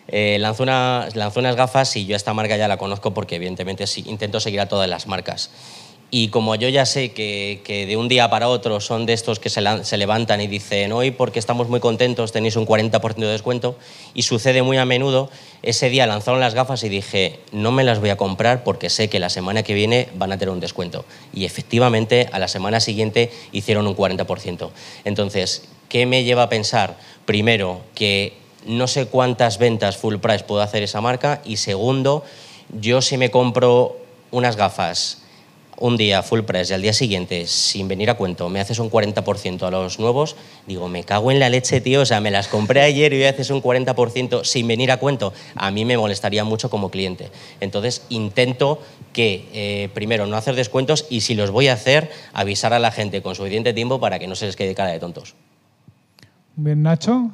Eh, lanzó, unas gafas y yo esta marca ya la conozco porque evidentemente sí, intento seguir a todas las marcas. Y como yo ya sé que, de un día para otro son de estos que se, se, levantan y dicen, hoy porque estamos muy contentos tenéis un 40% de descuento, y sucede muy a menudo, ese día lanzaron las gafas y dije, no me las voy a comprar porque sé que la semana que viene van a tener un descuento. Y efectivamente, a la semana siguiente hicieron un 40%. Entonces, ¿qué me lleva a pensar? Primero, que no sé cuántas ventas full price puedo hacer esa marca. Y segundo, yo si me compro unas gafas un día full price y al día siguiente, sin venir a cuento, me haces un 40% a los nuevos, digo, me cago en la leche, tío. O sea, me las compré ayer y hoy haces un 40% sin venir a cuento. A mí me molestaría mucho como cliente. Entonces, intento que, eh, primero, no hacer descuentos y si los voy a hacer, avisar a la gente con suficiente tiempo para que no se les quede cara de tontos. Bien, Nacho.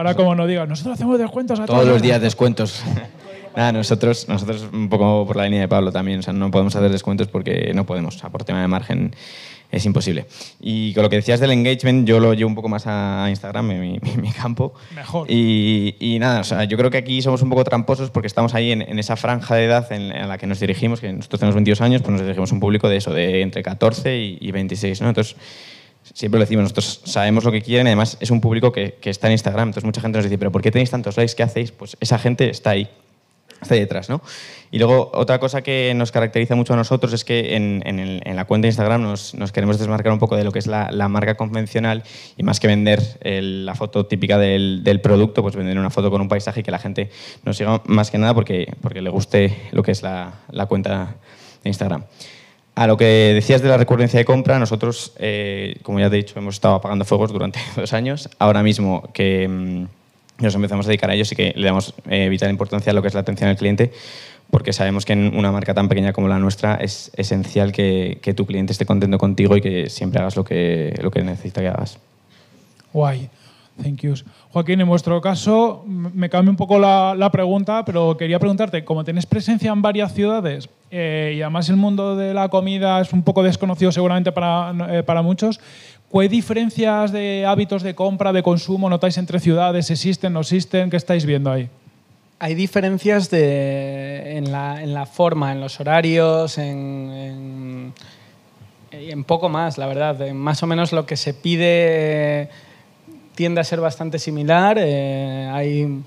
Ahora, como no digas, nosotros hacemos descuentos a todos. los días descuentos. Nada, nosotros, nosotros un poco por la línea de Pablo también, no podemos hacer descuentos porque no podemos, o sea, por tema de margen es imposible. Y con lo que decías del engagement, yo lo llevo un poco más a Instagram, mi, mi, campo. Mejor. Y, nada, yo creo que aquí somos un poco tramposos porque estamos ahí en, esa franja de edad en, la que nos dirigimos, que nosotros tenemos 22 años, pues nos dirigimos a un público de eso, de entre 14 y, 26, Entonces siempre lo decimos, nosotros sabemos lo que quieren, además es un público que, está en Instagram, entonces mucha gente nos dice, pero ¿por qué tenéis tantos likes? ¿Qué hacéis? Pues esa gente está ahí, está detrás, ¿no? Y luego otra cosa que nos caracteriza mucho a nosotros es que en, la cuenta de Instagram nos, queremos desmarcar un poco de lo que es la, marca convencional y más que vender la foto típica del, producto, pues vender una foto con un paisaje y que la gente nos siga más que nada porque, porque le guste lo que es la, la cuenta de Instagram. A lo que decías de la recurrencia de compra, nosotros, eh, como ya te he dicho, hemos estado apagando fuegos durante dos años. Ahora mismo que mm, nos empezamos a dedicar a ello, y que le damos eh, vital importancia a lo que es la atención al cliente, porque sabemos que en una marca tan pequeña como la nuestra es esencial que, tu cliente esté contento contigo y que siempre hagas lo que, lo que necesita que hagas. Guay. Joaquín, en vuestro caso, me cambio un poco la, pregunta, pero quería preguntarte, como tenés presencia en varias ciudades eh, y además el mundo de la comida es un poco desconocido seguramente para, eh, para muchos, ¿qué diferencias de hábitos de compra, de consumo notáis entre ciudades? ¿Existen, no existen? ¿Qué estáis viendo ahí? Hay diferencias en, la, forma, en los horarios, en, en, en, poco más, la verdad. Eh, más o menos lo que se pide tiende a ser bastante similar. Eh, hay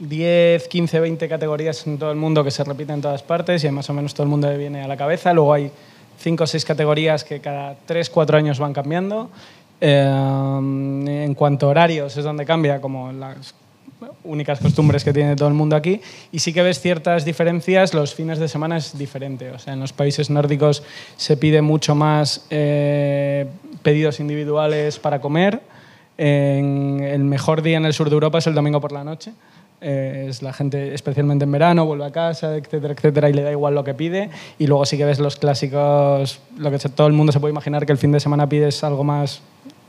10, 15, 20 categorías en todo el mundo que se repiten en todas partes y más o menos todo el mundo viene a la cabeza. Luego hay 5 o 6 categorías que cada 3, 4 años van cambiando. Eh, en cuanto a horarios es donde cambia, como las únicas costumbres que tiene todo el mundo aquí. Y sí que ves ciertas diferencias, los fines de semana es diferente. O en los países nórdicos se pide mucho más eh, pedidos individuales para comer. En el mejor día en el sur de Europa es el domingo por la noche. Eh, es la gente, especialmente en verano, vuelve a casa, etcétera, etcétera, y le da igual lo que pide. Y luego sí que ves los clásicos, lo que todo el mundo se puede imaginar que el fin de semana pides algo más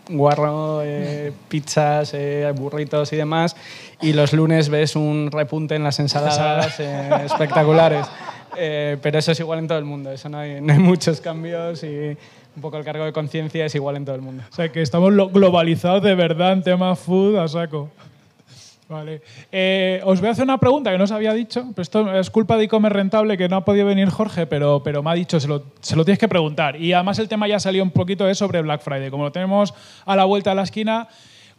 guarro, eh, pizzas, eh, burritos y demás. Y los lunes ves un repunte en las ensaladas espectaculares. pero eso es igual en todo el mundo, eso no hay, no hay muchos cambios y un poco el cargo de conciencia es igual en todo el mundo. O sea, que estamos globalizados de verdad en tema food a saco. Vale. Eh, os voy a hacer una pregunta que no os había dicho. esto es culpa de e rentable que no ha podido venir Jorge, pero, pero me ha dicho, se lo, tienes que preguntar. Y además el tema ya salió un poquito es sobre Black Friday. Como lo tenemos a la vuelta de la esquina,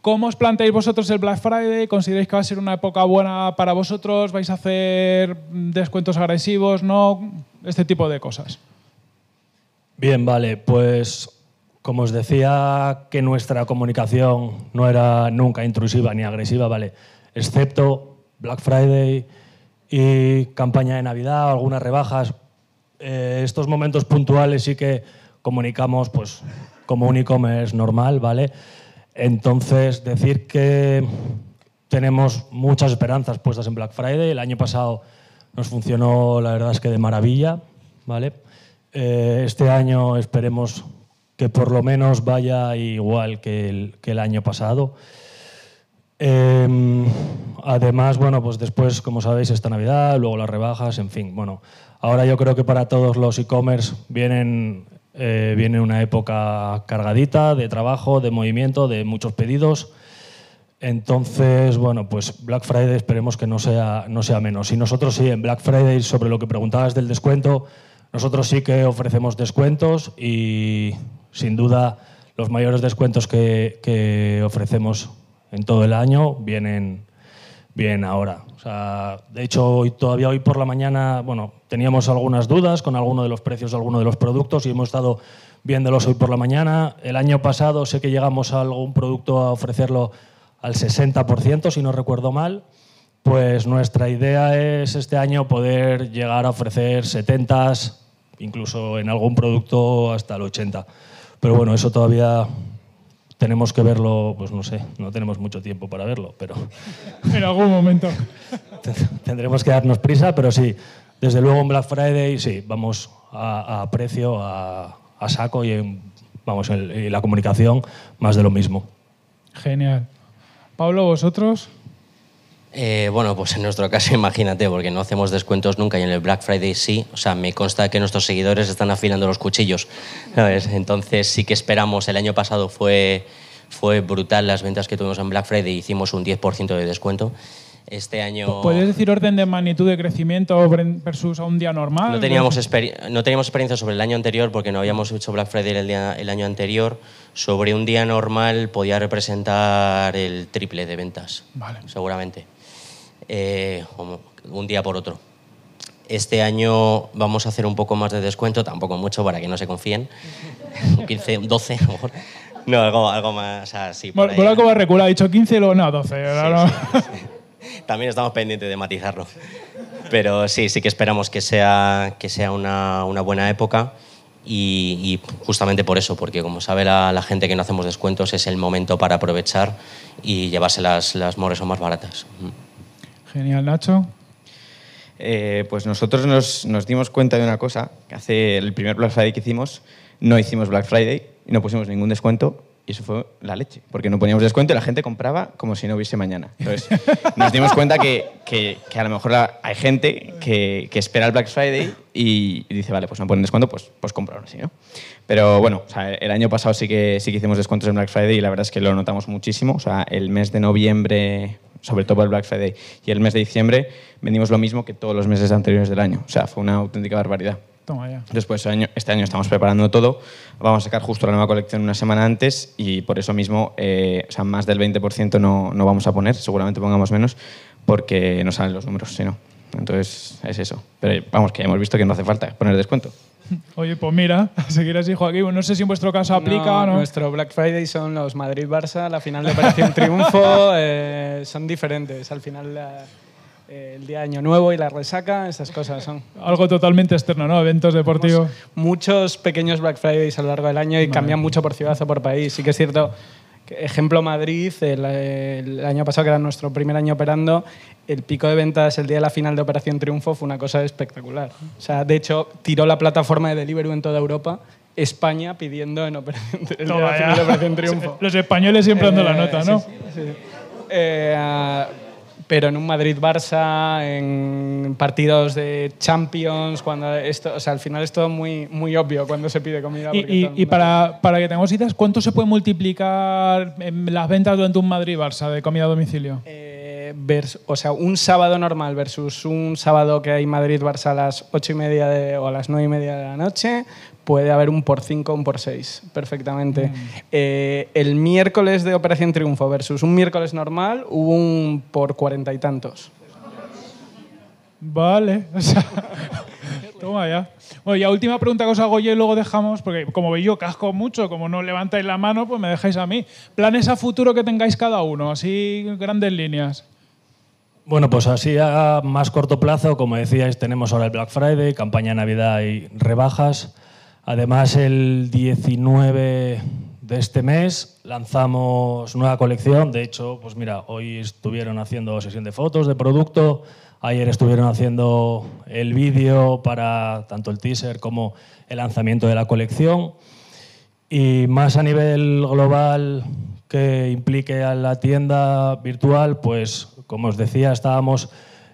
¿cómo os planteáis vosotros el Black Friday? ¿Consideráis que va a ser una época buena para vosotros? ¿Vais a hacer descuentos agresivos? ¿No? Este tipo de cosas. Bien, vale, pues como os decía que nuestra comunicación no era nunca intrusiva ni agresiva, vale, excepto Black Friday y campaña de Navidad, algunas rebajas, eh, estos momentos puntuales sí que comunicamos pues como un e-commerce normal, ¿vale? Entonces, decir que tenemos muchas esperanzas puestas en Black Friday, el año pasado nos funcionó, la verdad es que de maravilla, ¿vale? Eh, este año esperemos que por lo menos vaya igual que el, que el año pasado. Em, además, bueno, pues después, como sabéis, esta Navidad, luego las rebajas, en fin, bueno, ahora yo creo que para todos los e-commerce vienen, eh, viene una época cargadita de trabajo, de movimiento, de muchos pedidos. Entonces, bueno, pues Black Friday esperemos que no sea, no sea menos. Y nosotros sí, en Black Friday, sobre lo que preguntabas del descuento, nosotros sí que ofrecemos descuentos y sin duda los mayores descuentos que, ofrecemos en todo el año vienen bien ahora. de hecho, hoy, todavía hoy por la mañana, bueno, teníamos algunas dudas con alguno de los precios de alguno de los productos y hemos estado viéndolos hoy por la mañana. El año pasado sé que llegamos a algún producto a ofrecerlo al 60%, si no recuerdo mal. Pues nuestra idea es este año poder llegar a ofrecer 70, incluso en algún producto hasta el 80. Pero bueno, eso todavía tenemos que verlo, pues no sé, no tenemos mucho tiempo para verlo, pero... En algún momento. Tendremos que darnos prisa, pero sí, desde luego en Black Friday sí, vamos a, precio, a, saco y en, vamos, en la comunicación más de lo mismo. Genial. Pablo, ¿vosotros? Eh, bueno, pues en nuestro caso imagínate, porque no hacemos descuentos nunca y en el Black Friday sí. O sea, me consta que nuestros seguidores están afilando los cuchillos. Entonces sí que esperamos. El año pasado fue, fue brutal las ventas que tuvimos en Black Friday. Hicimos un 10% de descuento. Este año... ¿Puedes decir orden de magnitud de crecimiento versus a un día normal? No teníamos, experiencia sobre el año anterior porque no habíamos hecho Black Friday el, día, el año anterior. Sobre un día normal podía representar el triple de ventas, seguramente. Eh, un día por otro. Este año vamos a hacer un poco más de descuento, tampoco mucho para que no se confíen. 15, 12, mejor. No, algo, más así. Por, algo ha dicho 15 y no, 12. También estamos pendientes de matizarlo. Pero sí, sí que esperamos que sea, que sea una, una buena época. Y, justamente por eso, porque como sabe la, la, gente que no hacemos descuentos, es el momento para aprovechar y llevarse las, las mores o más baratas. Mm. Genial, Nacho. Eh, pues nosotros nos, nos, dimos cuenta de una cosa, que hace el primer Black Friday que hicimos, no hicimos Black Friday y no pusimos ningún descuento y eso fue la leche, porque no poníamos descuento y la gente compraba como si no hubiese mañana. Entonces, nos dimos cuenta que, que, a lo mejor hay gente que, que, espera el Black Friday y, dice, vale, pues no ponen descuento, pues, pues así, ¿no? Pero bueno, el año pasado sí que, sí que hicimos descuentos en Black Friday y la verdad es que lo notamos muchísimo. O sea, el mes de noviembre, sobre todo el Black Friday, y el mes de diciembre vendimos lo mismo que todos los meses anteriores del año. O sea, fue una auténtica barbaridad. Toma ya. Después, este, este año estamos preparando todo. Vamos a sacar justo la nueva colección una semana antes y por eso mismo, eh, más del 20% no, no vamos a poner, seguramente pongamos menos, porque no salen los números, si no. Entonces, es eso. Pero vamos, que ya hemos visto que no hace falta poner descuento. Oye, pues mira, a seguir así, Joaquín. No sé si en vuestro caso aplica Nuestro Black Friday son los Madrid-Barça, la final de un Triunfo, eh, son diferentes. Al final. Eh, el día de Año Nuevo y la resaca, esas cosas son. Algo totalmente externo, ¿no? Eventos deportivos. muchos pequeños Black Fridays a lo largo del año y cambian mucho por ciudad o por país. Sí que es cierto Ejemplo Madrid, el, año pasado, que era nuestro primer año operando, el pico de ventas el día de la final de Operación Triunfo fue una cosa espectacular. O sea, de hecho, tiró la plataforma de Deliveroo en toda Europa, España pidiendo en Operación, Triunfo. Los españoles siempre andan la eh, nota, ¿no? Sí, Eh, pero en un Madrid-Barça, en partidos de Champions, cuando esto, o sea, al final es todo muy, muy obvio cuando se pide comida. Y, y, y para, para, que tengamos ideas, ¿cuánto se puede multiplicar en las ventas durante un Madrid-Barça de comida a domicilio? Eh, o sea, un sábado normal versus un sábado que hay Madrid-Barça a las ocho y media de, o a las nueve y media de la noche, puede haber un por 5, un por 6, perfectamente. Mm. Eh, el miércoles de Operación Triunfo versus un miércoles normal hubo un por cuarenta y tantos. Vale, toma ya. Bueno, última pregunta que os hago yo y luego dejamos, porque como veis yo casco mucho, como no levantáis la mano, pues me dejáis a mí. ¿Planes a futuro que tengáis cada uno? Así, grandes líneas. Bueno, pues así a más corto plazo, como decíais, tenemos ahora el Black Friday, campaña de Navidad y rebajas. Además, el 19 de este mes lanzamos nueva colección. De hecho, pues mira, hoy estuvieron haciendo sesión de fotos de producto, ayer estuvieron haciendo el vídeo para tanto el teaser como el lanzamiento de la colección. Y más a nivel global que implique a la tienda virtual, pues como os decía, estábamos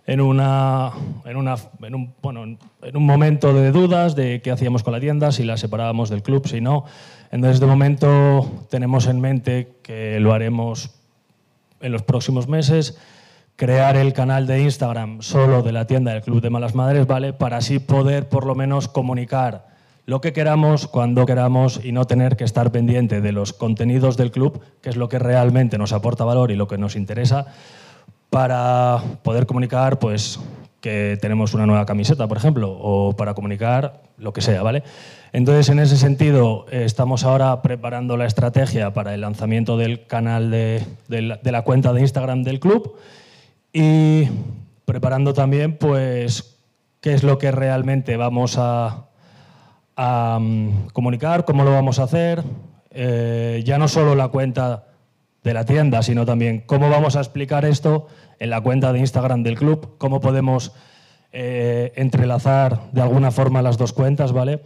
en, una, en, un, un momento de dudas de qué hacíamos con la tienda, si la separábamos del club, si no. Entonces, de momento tenemos en mente que lo haremos en los próximos meses, crear el canal de Instagram solo de la tienda del Club de Malas Madres, ¿vale? Para así poder por lo menos comunicar lo que queramos, cuando queramos y no tener que estar pendiente de los contenidos del club, que es lo que realmente nos aporta valor y lo que nos interesa para poder comunicar pues, que tenemos una nueva camiseta, por ejemplo, o para comunicar lo que sea, ¿vale? Entonces, en ese sentido, estamos ahora preparando la estrategia para el lanzamiento del canal de, la, cuenta de Instagram del club y preparando también, pues, qué es lo que realmente vamos a, mm, comunicar, cómo lo vamos a hacer, eh, ya no solo la cuenta de la tienda, sino también cómo vamos a explicar esto en la cuenta de Instagram del club, cómo podemos eh, entrelazar de alguna forma las dos cuentas, ¿vale?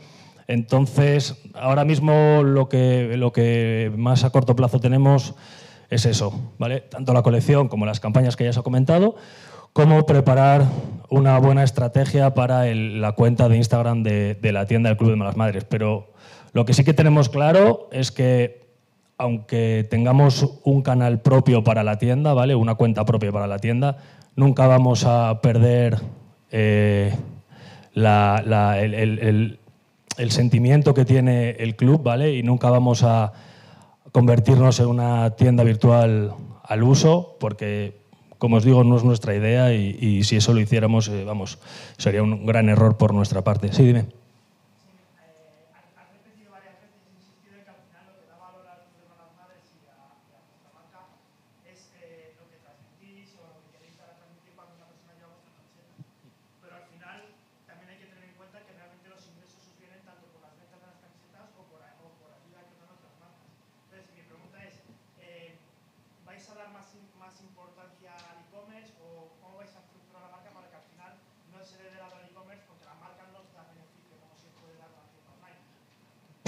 Entonces, ahora mismo lo que, lo que más a corto plazo tenemos es eso, ¿vale? Tanto la colección como las campañas que ya os he comentado, cómo preparar una buena estrategia para la cuenta de Instagram de, de la tienda del Club de Malas Madres. Pero lo que sí que tenemos claro es que aunque tengamos un canal propio para la tienda, ¿vale? Una cuenta propia para la tienda, nunca vamos a perder eh, el, sentimiento que tiene el club, ¿vale? Y nunca vamos a convertirnos en una tienda virtual al uso, porque, como os digo, no es nuestra idea y, si eso lo hiciéramos, eh, vamos, sería un gran error por nuestra parte. Sí, dime.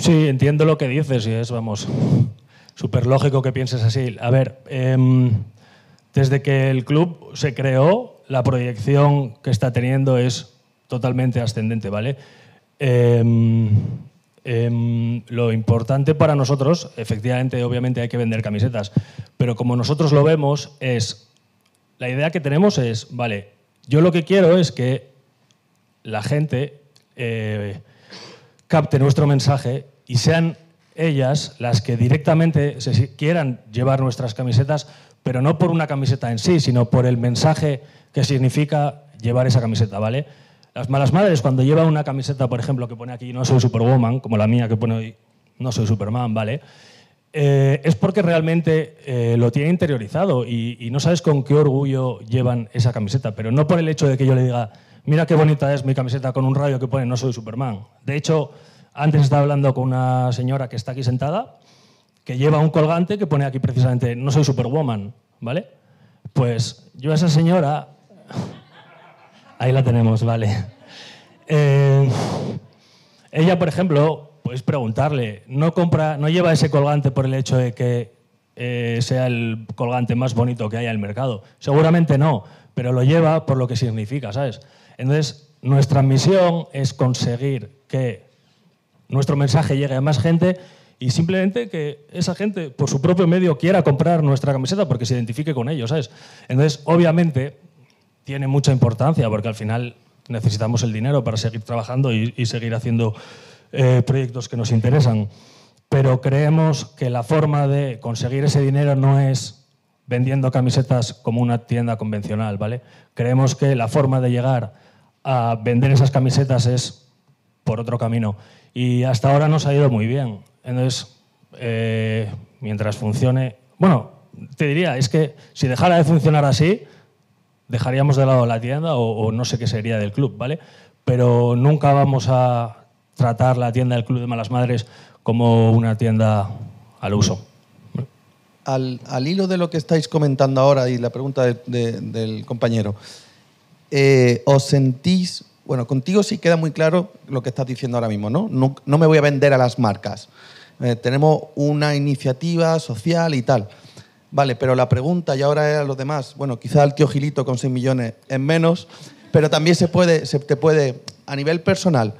Sí, entiendo lo que dices y es, vamos, súper lógico que pienses así. A ver, em, desde que el club se creó, la proyección que está teniendo es totalmente ascendente, ¿vale? Em, em, lo importante para nosotros, efectivamente, obviamente hay que vender camisetas, pero como nosotros lo vemos es, la idea que tenemos es, vale, yo lo que quiero es que la gente eh, capte nuestro mensaje y sean ellas las que directamente se quieran llevar nuestras camisetas, pero no por una camiseta en sí, sino por el mensaje que significa llevar esa camiseta, ¿vale? Las malas madres, cuando llevan una camiseta, por ejemplo, que pone aquí no soy Superwoman, como la mía que pone hoy no soy Superman, ¿vale? Eh, es porque realmente eh, lo tiene interiorizado y, y, no sabes con qué orgullo llevan esa camiseta, pero no por el hecho de que yo le diga, mira qué bonita es mi camiseta con un rayo que pone no soy Superman. De hecho, antes estaba hablando con una señora que está aquí sentada, que lleva un colgante que pone aquí precisamente, no soy superwoman, ¿vale? Pues yo a esa señora, ahí la tenemos, ¿vale? Eh, ella, por ejemplo, puedes preguntarle, no, compra, no lleva ese colgante por el hecho de que eh, sea el colgante más bonito que haya en el mercado. Seguramente no, pero lo lleva por lo que significa, ¿sabes? Entonces, nuestra misión es conseguir que nuestro mensaje llegue a más gente y simplemente que esa gente por su propio medio quiera comprar nuestra camiseta porque se identifique con ellos, ¿sabes? Entonces, obviamente, tiene mucha importancia porque al final necesitamos el dinero para seguir trabajando y, seguir haciendo eh, proyectos que nos interesan. Pero creemos que la forma de conseguir ese dinero no es vendiendo camisetas como una tienda convencional, ¿vale? Creemos que la forma de llegar a vender esas camisetas es por otro camino. Y hasta ahora nos ha ido muy bien. Entonces, eh, mientras funcione... Bueno, te diría, es que si dejara de funcionar así, dejaríamos de lado la tienda o, no sé qué sería del club, ¿vale? Pero nunca vamos a tratar la tienda del Club de Malas Madres como una tienda al uso. Al, al hilo de lo que estáis comentando ahora y la pregunta del compañero, eh, ¿os sentís bueno, contigo sí queda muy claro lo que estás diciendo ahora mismo, ¿no? No, me voy a vender a las marcas. Eh, tenemos una iniciativa social y tal. Vale, pero la pregunta, y ahora es a los demás, bueno, quizá al tío Gilito con 6 millones en menos, pero también se puede, se te puede, a nivel personal,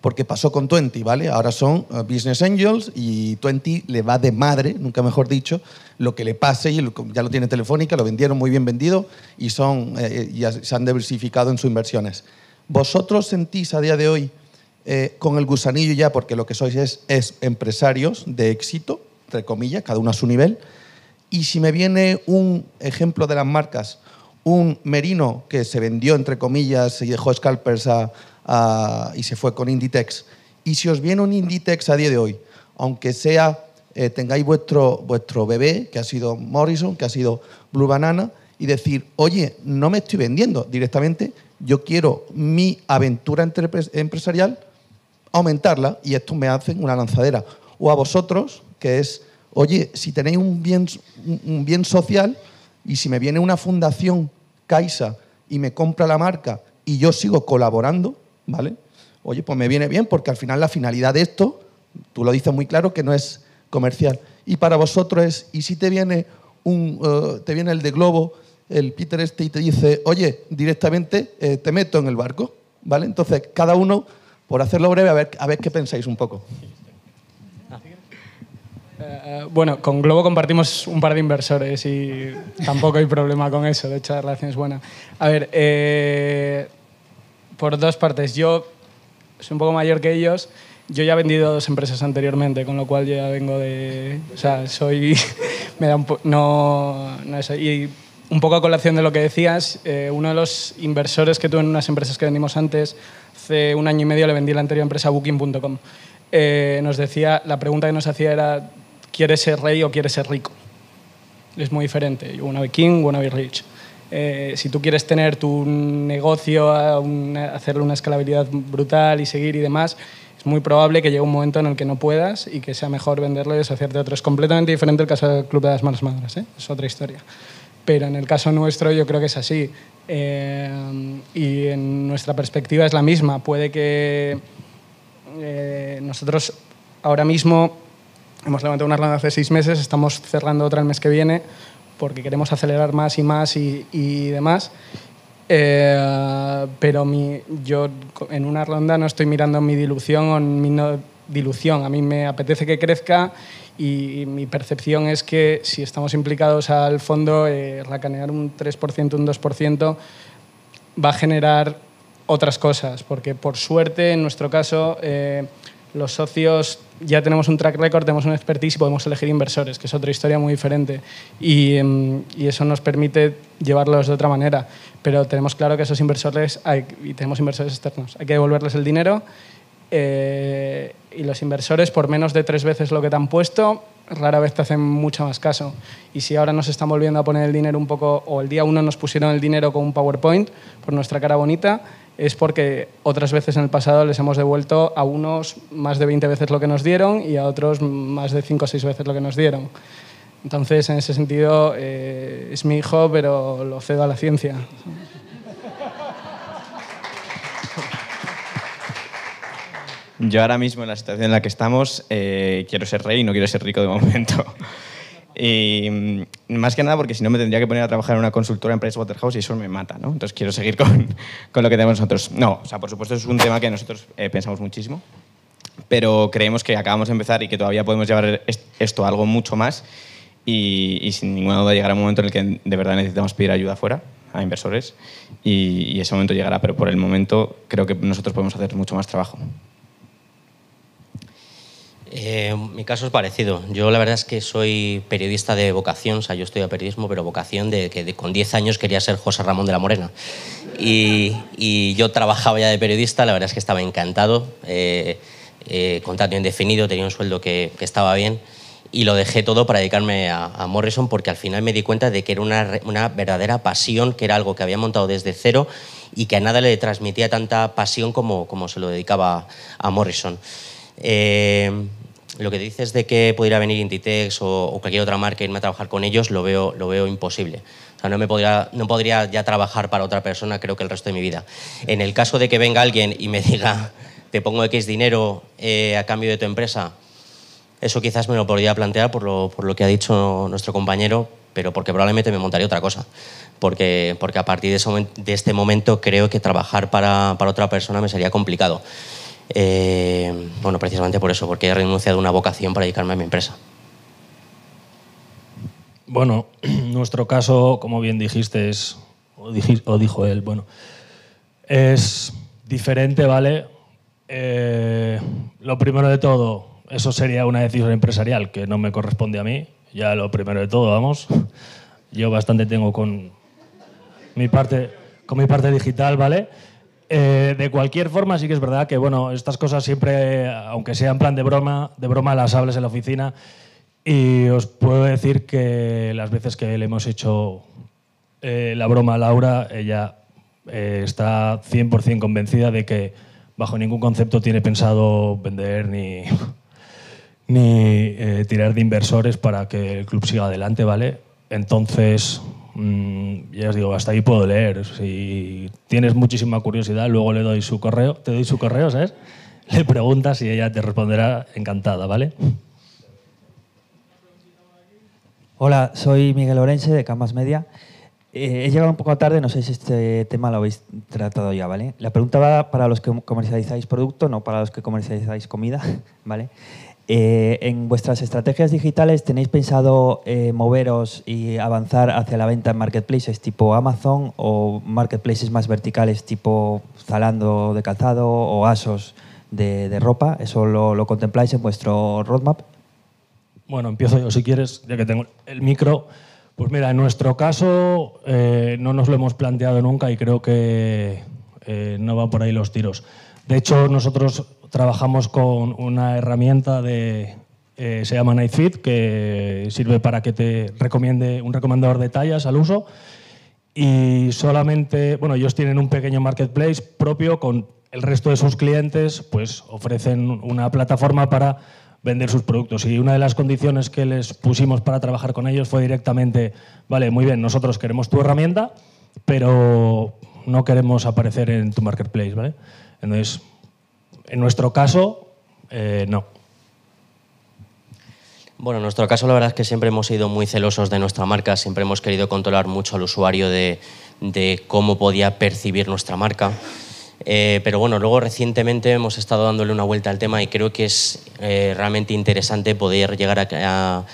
porque pasó con Twenty, ¿vale? Ahora son eh, Business Angels y Twenty le va de madre, nunca mejor dicho, lo que le pase, y ya lo tiene Telefónica, lo vendieron muy bien vendido y, son, eh, se han diversificado en sus inversiones. ¿Vosotros sentís a día de hoy eh, con el gusanillo ya, porque lo que sois es, empresarios de éxito, entre comillas, cada uno a su nivel? Y si me viene un ejemplo de las marcas, un merino que se vendió, entre comillas, y dejó Scalpers y se fue con Inditex, y si os viene un Inditex a día de hoy, aunque sea eh, tengáis vuestro, vuestro bebé, que ha sido Morrison, que ha sido Blue Banana, y decir, oye, no me estoy vendiendo directamente, yo quiero mi aventura empresarial aumentarla y esto me hace una lanzadera. O a vosotros, que es, oye, si tenéis un bien, un bien social y si me viene una fundación Caixa y me compra la marca y yo sigo colaborando, ¿vale? Oye, pues me viene bien porque al final la finalidad de esto, tú lo dices muy claro, que no es comercial. Y para vosotros es, ¿y si te viene, un, eh, te viene el de Globo el Peter este y te dice, oye, directamente eh, te meto en el barco, ¿vale? Entonces, cada uno, por hacerlo breve, a ver, a ver qué pensáis un poco. Eh, eh, bueno, con Globo compartimos un par de inversores y tampoco hay problema con eso, de hecho la relación es buena. A ver, por dos partes, yo soy un poco mayor que ellos, yo ya he vendido dos empresas anteriormente, con lo cual ya vengo de... O sea, soy... no, no eso, un poco a colación de lo que decías, eh, uno de los inversores que tuve en unas empresas que vendimos antes, hace un año y medio le vendí la anterior empresa Booking.com. Eh, nos decía, la pregunta que nos hacía era, ¿quieres ser rey o quieres ser rico? Es muy diferente. You wanna be king, wanna be rich. Eh, si tú quieres tener tu negocio, a hacerle una escalabilidad brutal y seguir y demás, es muy probable que llegue un momento en el que no puedas y que sea mejor venderlo y deshacerte de otro. Es completamente diferente el caso del Club de las Malas Madres, es otra historia pero en el caso nuestro yo creo que es así. Eh, y en nuestra perspectiva es la misma. Puede que eh, nosotros ahora mismo hemos levantado una ronda hace seis meses, estamos cerrando otra el mes que viene porque queremos acelerar más y más y, y demás. Eh, pero mi, yo en una ronda no estoy mirando mi dilución o mi no dilución. A mí me apetece que crezca y mi percepción es que si estamos implicados al fondo, eh, racanear un 3%, un 2% va a generar otras cosas, porque por suerte en nuestro caso eh, los socios ya tenemos un track record, tenemos un expertise y podemos elegir inversores, que es otra historia muy diferente. Y, em, eso nos permite llevarlos de otra manera. Pero tenemos claro que esos inversores, y tenemos inversores externos, hay que devolverles el dinero eh, y los inversores por menos de tres veces lo que te han puesto rara vez te hacen mucho más caso. Y si ahora nos están volviendo a poner el dinero un poco, o el día uno nos pusieron el dinero con un PowerPoint por nuestra cara bonita, es porque otras veces en el pasado les hemos devuelto a unos más de 20 veces lo que nos dieron y a otros más de 5 o 6 veces lo que nos dieron. Entonces, en ese sentido, eh, es mi hijo, pero lo cedo a la ciencia. Yo ahora mismo, en la situación en la que estamos, eh, quiero ser rey y no quiero ser rico de momento. Y mm, más que nada porque si no me tendría que poner a trabajar en una consultora en Pricewaterhouse y eso me mata, ¿no? Entonces quiero seguir con, con lo que tenemos nosotros. No, o sea, por supuesto es un tema que nosotros eh, pensamos muchísimo, pero creemos que acabamos de empezar y que todavía podemos llevar esto a algo mucho más y, sin ninguna duda llegará un momento en el que de verdad necesitamos pedir ayuda afuera a inversores y ese momento llegará, pero por el momento creo que nosotros podemos hacer mucho más trabajo. Eh, mi caso es parecido. Yo la verdad es que soy periodista de vocación, o sea, yo estoy a periodismo, pero vocación de que con 10 años quería ser José Ramón de la Morena. Y, yo trabajaba ya de periodista, la verdad es que estaba encantado, eh, eh contrato indefinido, tenía un sueldo que, estaba bien y lo dejé todo para dedicarme a, Morrison porque al final me di cuenta de que era una, verdadera pasión, que era algo que había montado desde cero y que a nada le transmitía tanta pasión como, como se lo dedicaba a Morrison. Eh, lo que dices de que pudiera venir Inditex o, o, cualquier otra marca y e irme a trabajar con ellos, lo veo, lo veo imposible. sea, no, me podría, no podría ya trabajar para otra persona, creo que el resto de mi vida. En el caso de que venga alguien y me diga, te pongo X dinero eh, a cambio de tu empresa, eso quizás me lo podría plantear por lo, que ha dicho nuestro compañero, pero porque probablemente me montaría otra cosa. Porque, porque a partir de, de este momento creo que trabajar para, para otra persona me sería complicado. Eh, bueno, precisamente por eso, porque he renunciado a una vocación para dedicarme a mi empresa. Bueno, nuestro caso, como bien dijiste, es, o, dijo él, bueno, es diferente, ¿vale? Eh, lo primero de todo, eso sería una decisión empresarial que no me corresponde a mí, ya lo primero de todo, vamos. Yo bastante tengo con mi parte, con mi parte digital, ¿vale? Eh, de cualquier forma, sí que es verdad que, bueno, estas cosas siempre, aunque sean en plan de broma, de broma las hables en la oficina. Y os puedo decir que las veces que le hemos hecho eh, la broma a Laura, ella eh, está 100% convencida de que bajo ningún concepto tiene pensado vender ni, ni tirar de inversores para que el club siga adelante, ¿vale? Entonces, Mm, ya os digo, hasta ahí puedo leer. Si tienes muchísima curiosidad, luego le doy su correo, te doy su correo, ¿sabes? Le preguntas y ella te responderá encantada, ¿vale? Hola, soy Miguel Orense de Camas Media. Eh, he llegado un poco tarde, no sé si este tema lo habéis tratado ya, ¿vale? La pregunta va para los que comercializáis producto, no para los que comercializáis comida, ¿vale? Eh, ¿En vuestras estrategias digitales tenéis pensado eh, moveros y avanzar hacia la venta en marketplaces tipo Amazon o marketplaces más verticales tipo Zalando de calzado o Asos de, ropa? ¿Eso lo, contempláis en vuestro roadmap? Bueno, empiezo yo si quieres, ya que tengo el micro. Pues mira, en nuestro caso eh, no nos lo hemos planteado nunca y creo que no van por ahí los tiros. De hecho, nosotros trabajamos con una herramienta de, eh, se llama Nightfit, que sirve para que te recomiende un recomendador de tallas al uso. Y solamente, bueno, ellos tienen un pequeño marketplace propio con el resto de sus clientes, pues ofrecen una plataforma para vender sus productos. Y una de las condiciones que les pusimos para trabajar con ellos fue directamente, vale, muy bien, nosotros queremos tu herramienta, pero no queremos aparecer en tu marketplace, ¿vale? Entonces, en nuestro caso, eh, no. Bueno, en nuestro caso la verdad es que siempre hemos sido muy celosos de nuestra marca, siempre hemos querido controlar mucho al usuario de, cómo podía percibir nuestra marca. Eh, pero bueno, luego recientemente hemos estado dándole una vuelta al tema y creo que es eh, realmente interesante poder llegar a,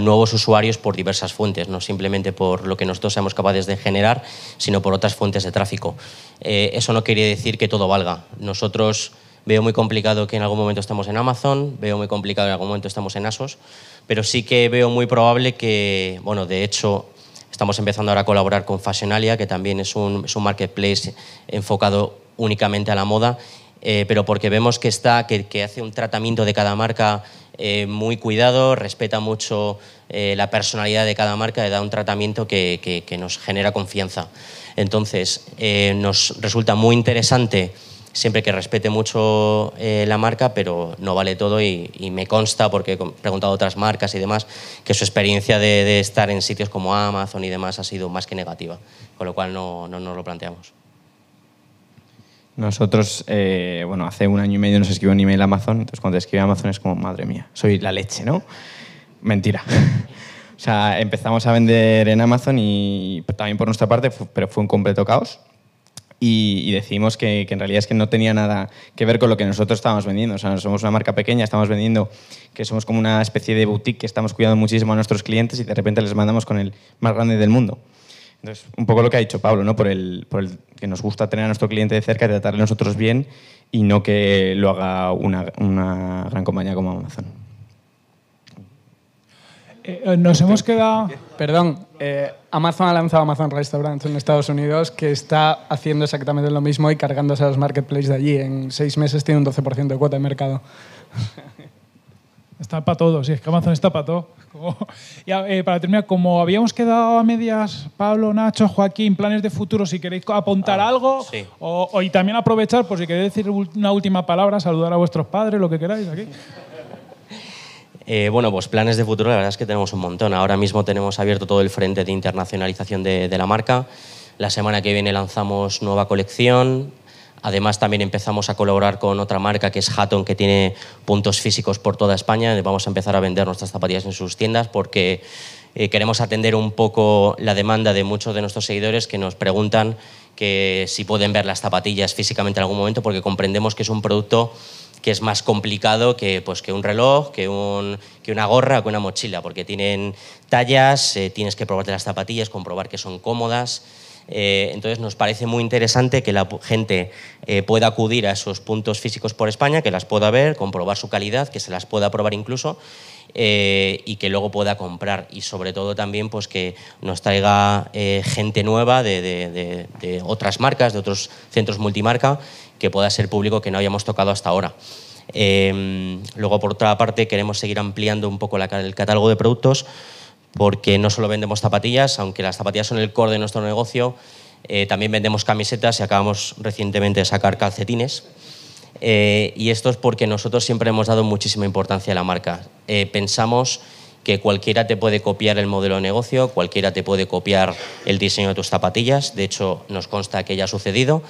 nuevos usuarios por diversas fuentes, no simplemente por lo que nosotros seamos capaces de generar, sino por otras fuentes de tráfico. eso no quiere decir que todo valga. Nosotros Veo muy complicado que en algún momento estamos en Amazon, veo muy complicado que en algún momento estamos en ASOS, pero sí que veo muy probable que, bueno, de hecho, estamos empezando ahora a colaborar con Fashionalia, que también es un, marketplace enfocado únicamente a la moda, eh, pero porque vemos que, está, que, hace un tratamiento de cada marca eh, muy cuidado, respeta mucho eh, la personalidad de cada marca y da un tratamiento que, nos genera confianza. Entonces, nos resulta muy interesante siempre que respete mucho eh, la marca, pero no vale todo y, me consta, porque he preguntado a otras marcas y demás, que su experiencia de, estar en sitios como Amazon y demás ha sido más que negativa, con lo cual no, nos lo planteamos. Nosotros, eh, bueno, hace un año y medio nos escribió un email a Amazon, entonces cuando te escribe Amazon es como, madre mía, soy la leche, ¿no? Mentira. o sea, empezamos a vender en Amazon y también por nuestra parte, pero fue un completo caos y, decimos que, en realidad es que no tenía nada que ver con lo que nosotros estábamos vendiendo. O sea, somos una marca pequeña, estamos vendiendo que somos como una especie de boutique que estamos cuidando muchísimo a nuestros clientes y de repente les mandamos con el más grande del mundo. Entonces, un poco lo que ha dicho Pablo, ¿no? por, el, el que nos gusta tener a nuestro cliente de cerca, tratarle nosotros bien y no que lo haga una gran compañía como Amazon. Eh, eh, nos hemos quedado... Perdón, eh, Amazon ha lanzado Amazon Restaurants en Estados Unidos que está haciendo exactamente lo mismo y cargándose a los marketplaces de allí. En seis meses tiene un 12% de cuota de mercado. Está para todo, sí, es que Amazon está para todo. para terminar, como habíamos quedado a medias, Pablo, Nacho, Joaquín, planes de futuro, si queréis apuntar ah, algo, o, y también aprovechar, por si queréis decir una última palabra, saludar a vuestros padres, lo que queráis aquí. Eh, bueno, pues planes de futuro, la verdad es que tenemos un montón. Ahora mismo tenemos abierto todo el frente de internacionalización de, la marca. La semana que viene lanzamos nueva colección. Además, también empezamos a colaborar con otra marca que es Hatton, que tiene puntos físicos por toda España. Vamos a empezar a vender nuestras zapatillas en sus tiendas porque eh, queremos atender un poco la demanda de muchos de nuestros seguidores que nos preguntan que si pueden ver las zapatillas físicamente en algún momento porque comprendemos que es un producto que es más complicado que, pues, que un reloj, que, una gorra, que una mochila, porque tienen tallas, eh, tienes que probarte las zapatillas, comprobar que son cómodas. Eh, entonces nos parece muy interesante que la gente eh, pueda acudir a esos puntos físicos por España, que las pueda ver, comprobar su calidad, que se las pueda probar incluso y que luego pueda comprar. Y sobre todo también pues, que nos traiga gente nueva de, otras marcas, de otros centros multimarca, que pueda ser público que no hayamos tocado hasta ahora. Em, luego, por otra parte, queremos seguir ampliando un poco el catálogo de productos porque no solo vendemos zapatillas, aunque las zapatillas son el core de nuestro negocio, eh, también vendemos camisetas y acabamos recientemente de sacar calcetines. Eh, y esto es porque nosotros siempre hemos dado muchísima importancia a la marca. Eh, pensamos que cualquiera te puede copiar el modelo de negocio, cualquiera te puede copiar el diseño de tus zapatillas, de hecho nos consta que ya ha sucedido,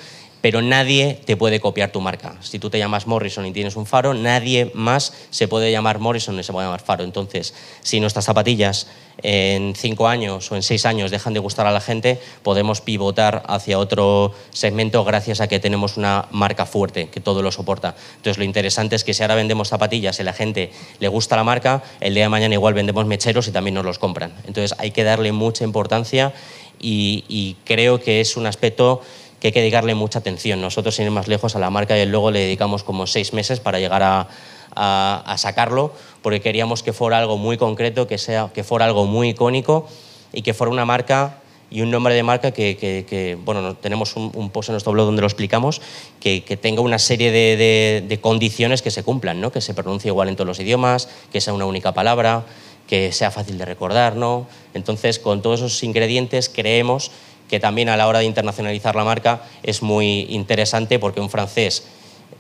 pero nadie te puede copiar tu marca. Si tú te llamas Morrison y tienes un faro, nadie más se puede llamar Morrison ni se puede llamar faro. Entonces, si nuestras zapatillas eh, en cinco años o en seis años dejan de gustar a la gente, podemos pivotar hacia otro segmento gracias a que tenemos una marca fuerte que todo lo soporta. Entonces, lo interesante es que si ahora vendemos zapatillas y la gente le gusta la marca, el día de mañana igual vendemos mecheros y también nos los compran. Entonces, hay que darle mucha importancia y, y creo que es un aspecto que hay que dedicarle mucha atención. Nosotros, sin ir más lejos, a la marca y el logo le dedicamos como seis meses para llegar a, a, sacarlo, porque queríamos que fuera algo muy concreto, que, sea, que fuera algo muy icónico y que fuera una marca y un nombre de marca que, que, bueno, tenemos un, post en nuestro blog donde lo explicamos, que, que tenga una serie de, de, de, condiciones que se cumplan, ¿no? que se pronuncie igual en todos los idiomas, que sea una única palabra, que sea fácil de recordar. ¿no? Entonces, con todos esos ingredientes creemos que también a la hora de internacionalizar la marca es muy interesante porque un francés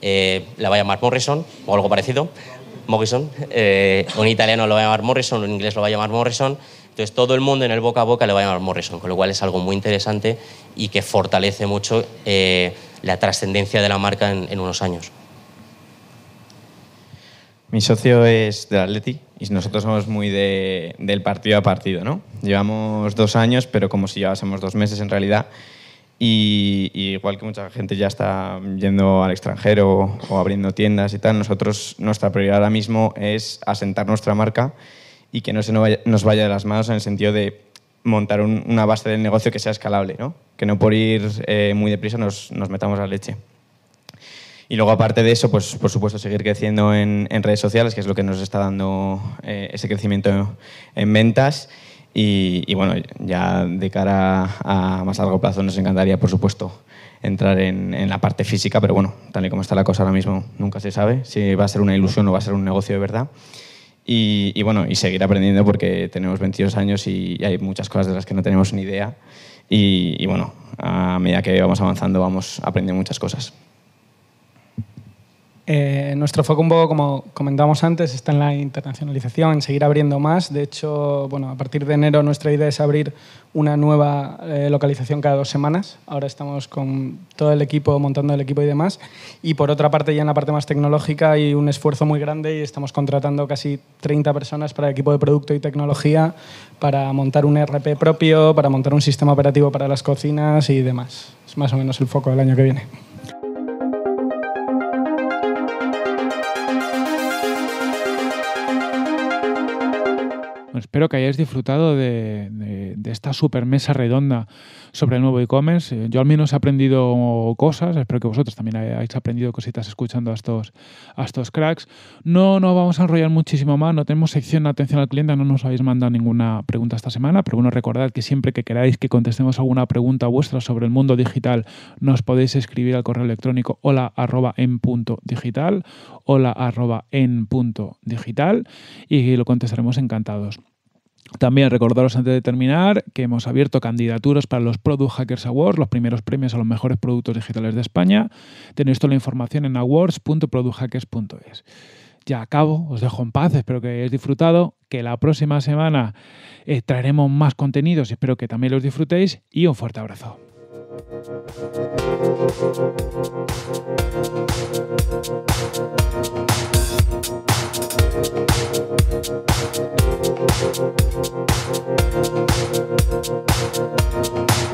eh, la va a llamar Morrison o algo parecido, Morrison, eh, un italiano lo va a llamar Morrison, un inglés lo va a llamar Morrison, entonces todo el mundo en el boca a boca le va a llamar Morrison, con lo cual es algo muy interesante y que fortalece mucho eh, la trascendencia de la marca en unos años. Mi socio es del Atleti y nosotros somos muy del partido a partido, ¿no? Llevamos dos años, pero como si llevásemos dos meses en realidad. Y, igual que mucha gente ya está yendo al extranjero o abriendo tiendas y tal, nosotros nuestra prioridad ahora mismo es asentar nuestra marca y que no se nos vaya, de las manos en el sentido de montar una base del negocio que sea escalable, ¿no? Que no por ir eh, muy deprisa nos, nos metamos la leche. Y luego, aparte de eso, pues por supuesto, seguir creciendo en, redes sociales, que es lo que nos está dando eh, ese crecimiento en ventas. Y, bueno, ya de cara a más largo plazo nos encantaría, por supuesto, entrar en, la parte física, pero bueno, tal y como está la cosa ahora mismo, nunca se sabe si va a ser una ilusión o va a ser un negocio de verdad. Y, bueno, y seguir aprendiendo porque tenemos 22 años y hay muchas cosas de las que no tenemos ni idea. Y, y bueno, a medida que vamos avanzando vamos aprendiendo muchas cosas. Eh, nuestro foco como comentábamos antes, está en la internacionalización, en seguir abriendo más. De hecho, bueno, a partir de enero nuestra idea es abrir una nueva eh, localización cada dos semanas. Ahora estamos con todo el equipo, montando el equipo y demás. Y por otra parte, ya en la parte más tecnológica hay un esfuerzo muy grande y estamos contratando casi 30 personas para el equipo de producto y tecnología, para montar un e RP propio, para montar un sistema operativo para las cocinas y demás. Es más o menos el foco del año que viene. espero que hayáis disfrutado de, esta super mesa redonda sobre el nuevo e-commerce. Eh, yo al menos he aprendido cosas, espero que vosotros también hayáis aprendido cositas escuchando a estos, estos cracks. No no vamos a enrollar muchísimo más, no tenemos sección de atención al cliente, no nos habéis mandado ninguna pregunta esta semana, pero bueno, recordad que siempre que queráis que contestemos alguna pregunta vuestra sobre el mundo digital, nos podéis escribir al correo electrónico hola arroba en punto digital, hola arroba en punto digital y lo contestaremos encantados. También recordaros antes de terminar que hemos abierto candidaturas para los Product Hackers Awards, los primeros premios a los mejores productos digitales de España. Tenéis toda la información en awards.producthackers.es. Ya acabo, os dejo en paz, espero que hayáis disfrutado, que la próxima semana eh, traeremos más contenidos, y espero que también los disfrutéis y un fuerte abrazo. We'll be